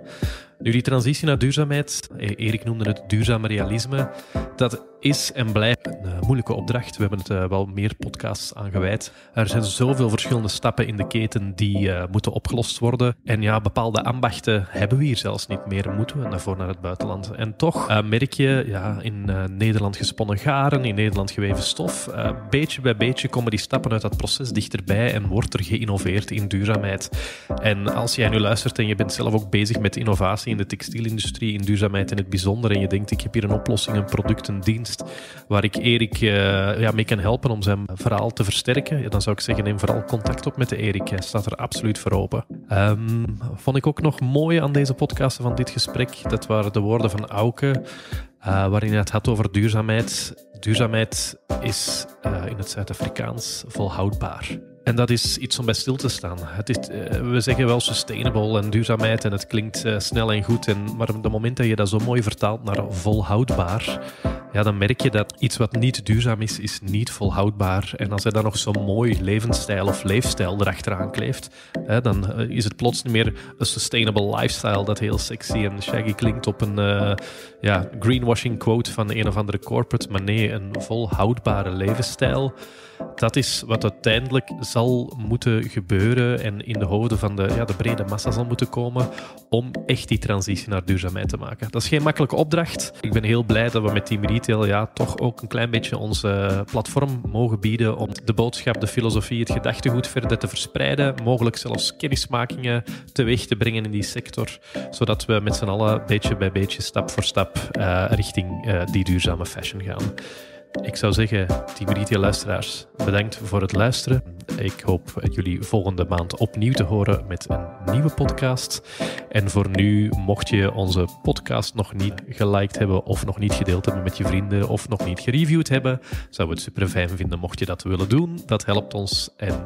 Speaker 1: Nu, die transitie naar duurzaamheid, Erik noemde het duurzaam realisme, dat is en blijft een eh, moeilijke opdracht. We hebben het eh, wel meer podcasts aan gewijd. Er zijn zoveel verschillende stappen in de keten die eh, moeten opgelost worden. En ja, bepaalde ambachten hebben we hier zelfs niet meer. Moeten we daarvoor naar het buitenland. En toch merk je ja, in Nederland gesponnen garen, in Nederland geweven stof. beetje bij beetje komen die stappen uit dat proces dichterbij en wordt er geïnnoveerd in duurzaamheid. En als jij nu luistert en je bent zelf ook bezig met innovatie in de textielindustrie, in duurzaamheid in het bijzonder. En je denkt, ik heb hier een oplossing, een product, een dienst waar ik Erik eh, ja, mee kan helpen om zijn verhaal te versterken, ja, dan zou ik zeggen, neem vooral contact op met de Erik. Hij staat er absoluut voor open. Ehm, vond ik ook nog mooi aan deze podcast van dit gesprek, dat waren de woorden van Auke, eh, waarin hij het had over duurzaamheid. Duurzaamheid is eh, in het Zuid-Afrikaans volhoudbaar. En dat is iets om bij stil te staan. Het is, eh, we zeggen wel sustainable en duurzaamheid en het klinkt eh, snel en goed. En, maar op het moment dat je dat zo mooi vertaalt naar volhoudbaar, ja, dan merk je dat iets wat niet duurzaam is, is niet volhoudbaar. En als er dan nog zo'n mooi levensstijl of leefstijl erachteraan kleeft, dan eh, is het plots niet meer een sustainable lifestyle dat heel sexy en shaggy klinkt op een ja, greenwashing quote van een of andere corporate. Maar nee, een volhoudbare levensstijl dat is wat uiteindelijk zal moeten gebeuren en in de hoofden van de, ja, de brede massa zal moeten komen om echt die transitie naar duurzaamheid te maken. Dat is geen makkelijke opdracht. Ik ben heel blij dat we met Team Retail ja, toch ook een klein beetje onze eh, platform mogen bieden om de boodschap, de filosofie, het gedachtegoed verder te verspreiden. Mogelijk zelfs kennismakingen teweeg te brengen in die sector, zodat we met z'n allen beetje bij beetje, stap voor stap, eh, richting eh, die duurzame fashion gaan. Ik zou zeggen, timide luisteraars, bedankt voor het luisteren ik hoop jullie volgende maand opnieuw te horen met een nieuwe podcast. En voor nu, mocht je onze podcast nog niet geliked hebben of nog niet gedeeld hebben met je vrienden of nog niet gereviewd hebben, zou we het super fijn vinden mocht je dat willen doen. Dat helpt ons en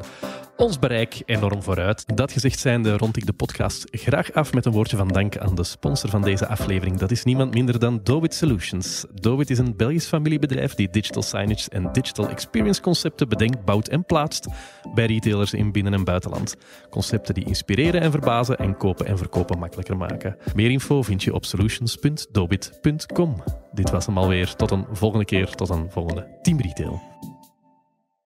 Speaker 1: ons bereik enorm vooruit. Dat gezegd zijnde rond ik de podcast graag af met een woordje van dank aan de sponsor van deze aflevering. Dat is niemand minder dan Dowit Solutions. Dowit is een Belgisch familiebedrijf die digital signage en digital experience concepten bedenkt, bouwt en plaatst bij retailers in binnen- en buitenland. Concepten die inspireren en verbazen en kopen en verkopen makkelijker maken. Meer info vind je op solutions.dobit.com. Dit was hem alweer. Tot een volgende keer, tot een volgende Team Retail.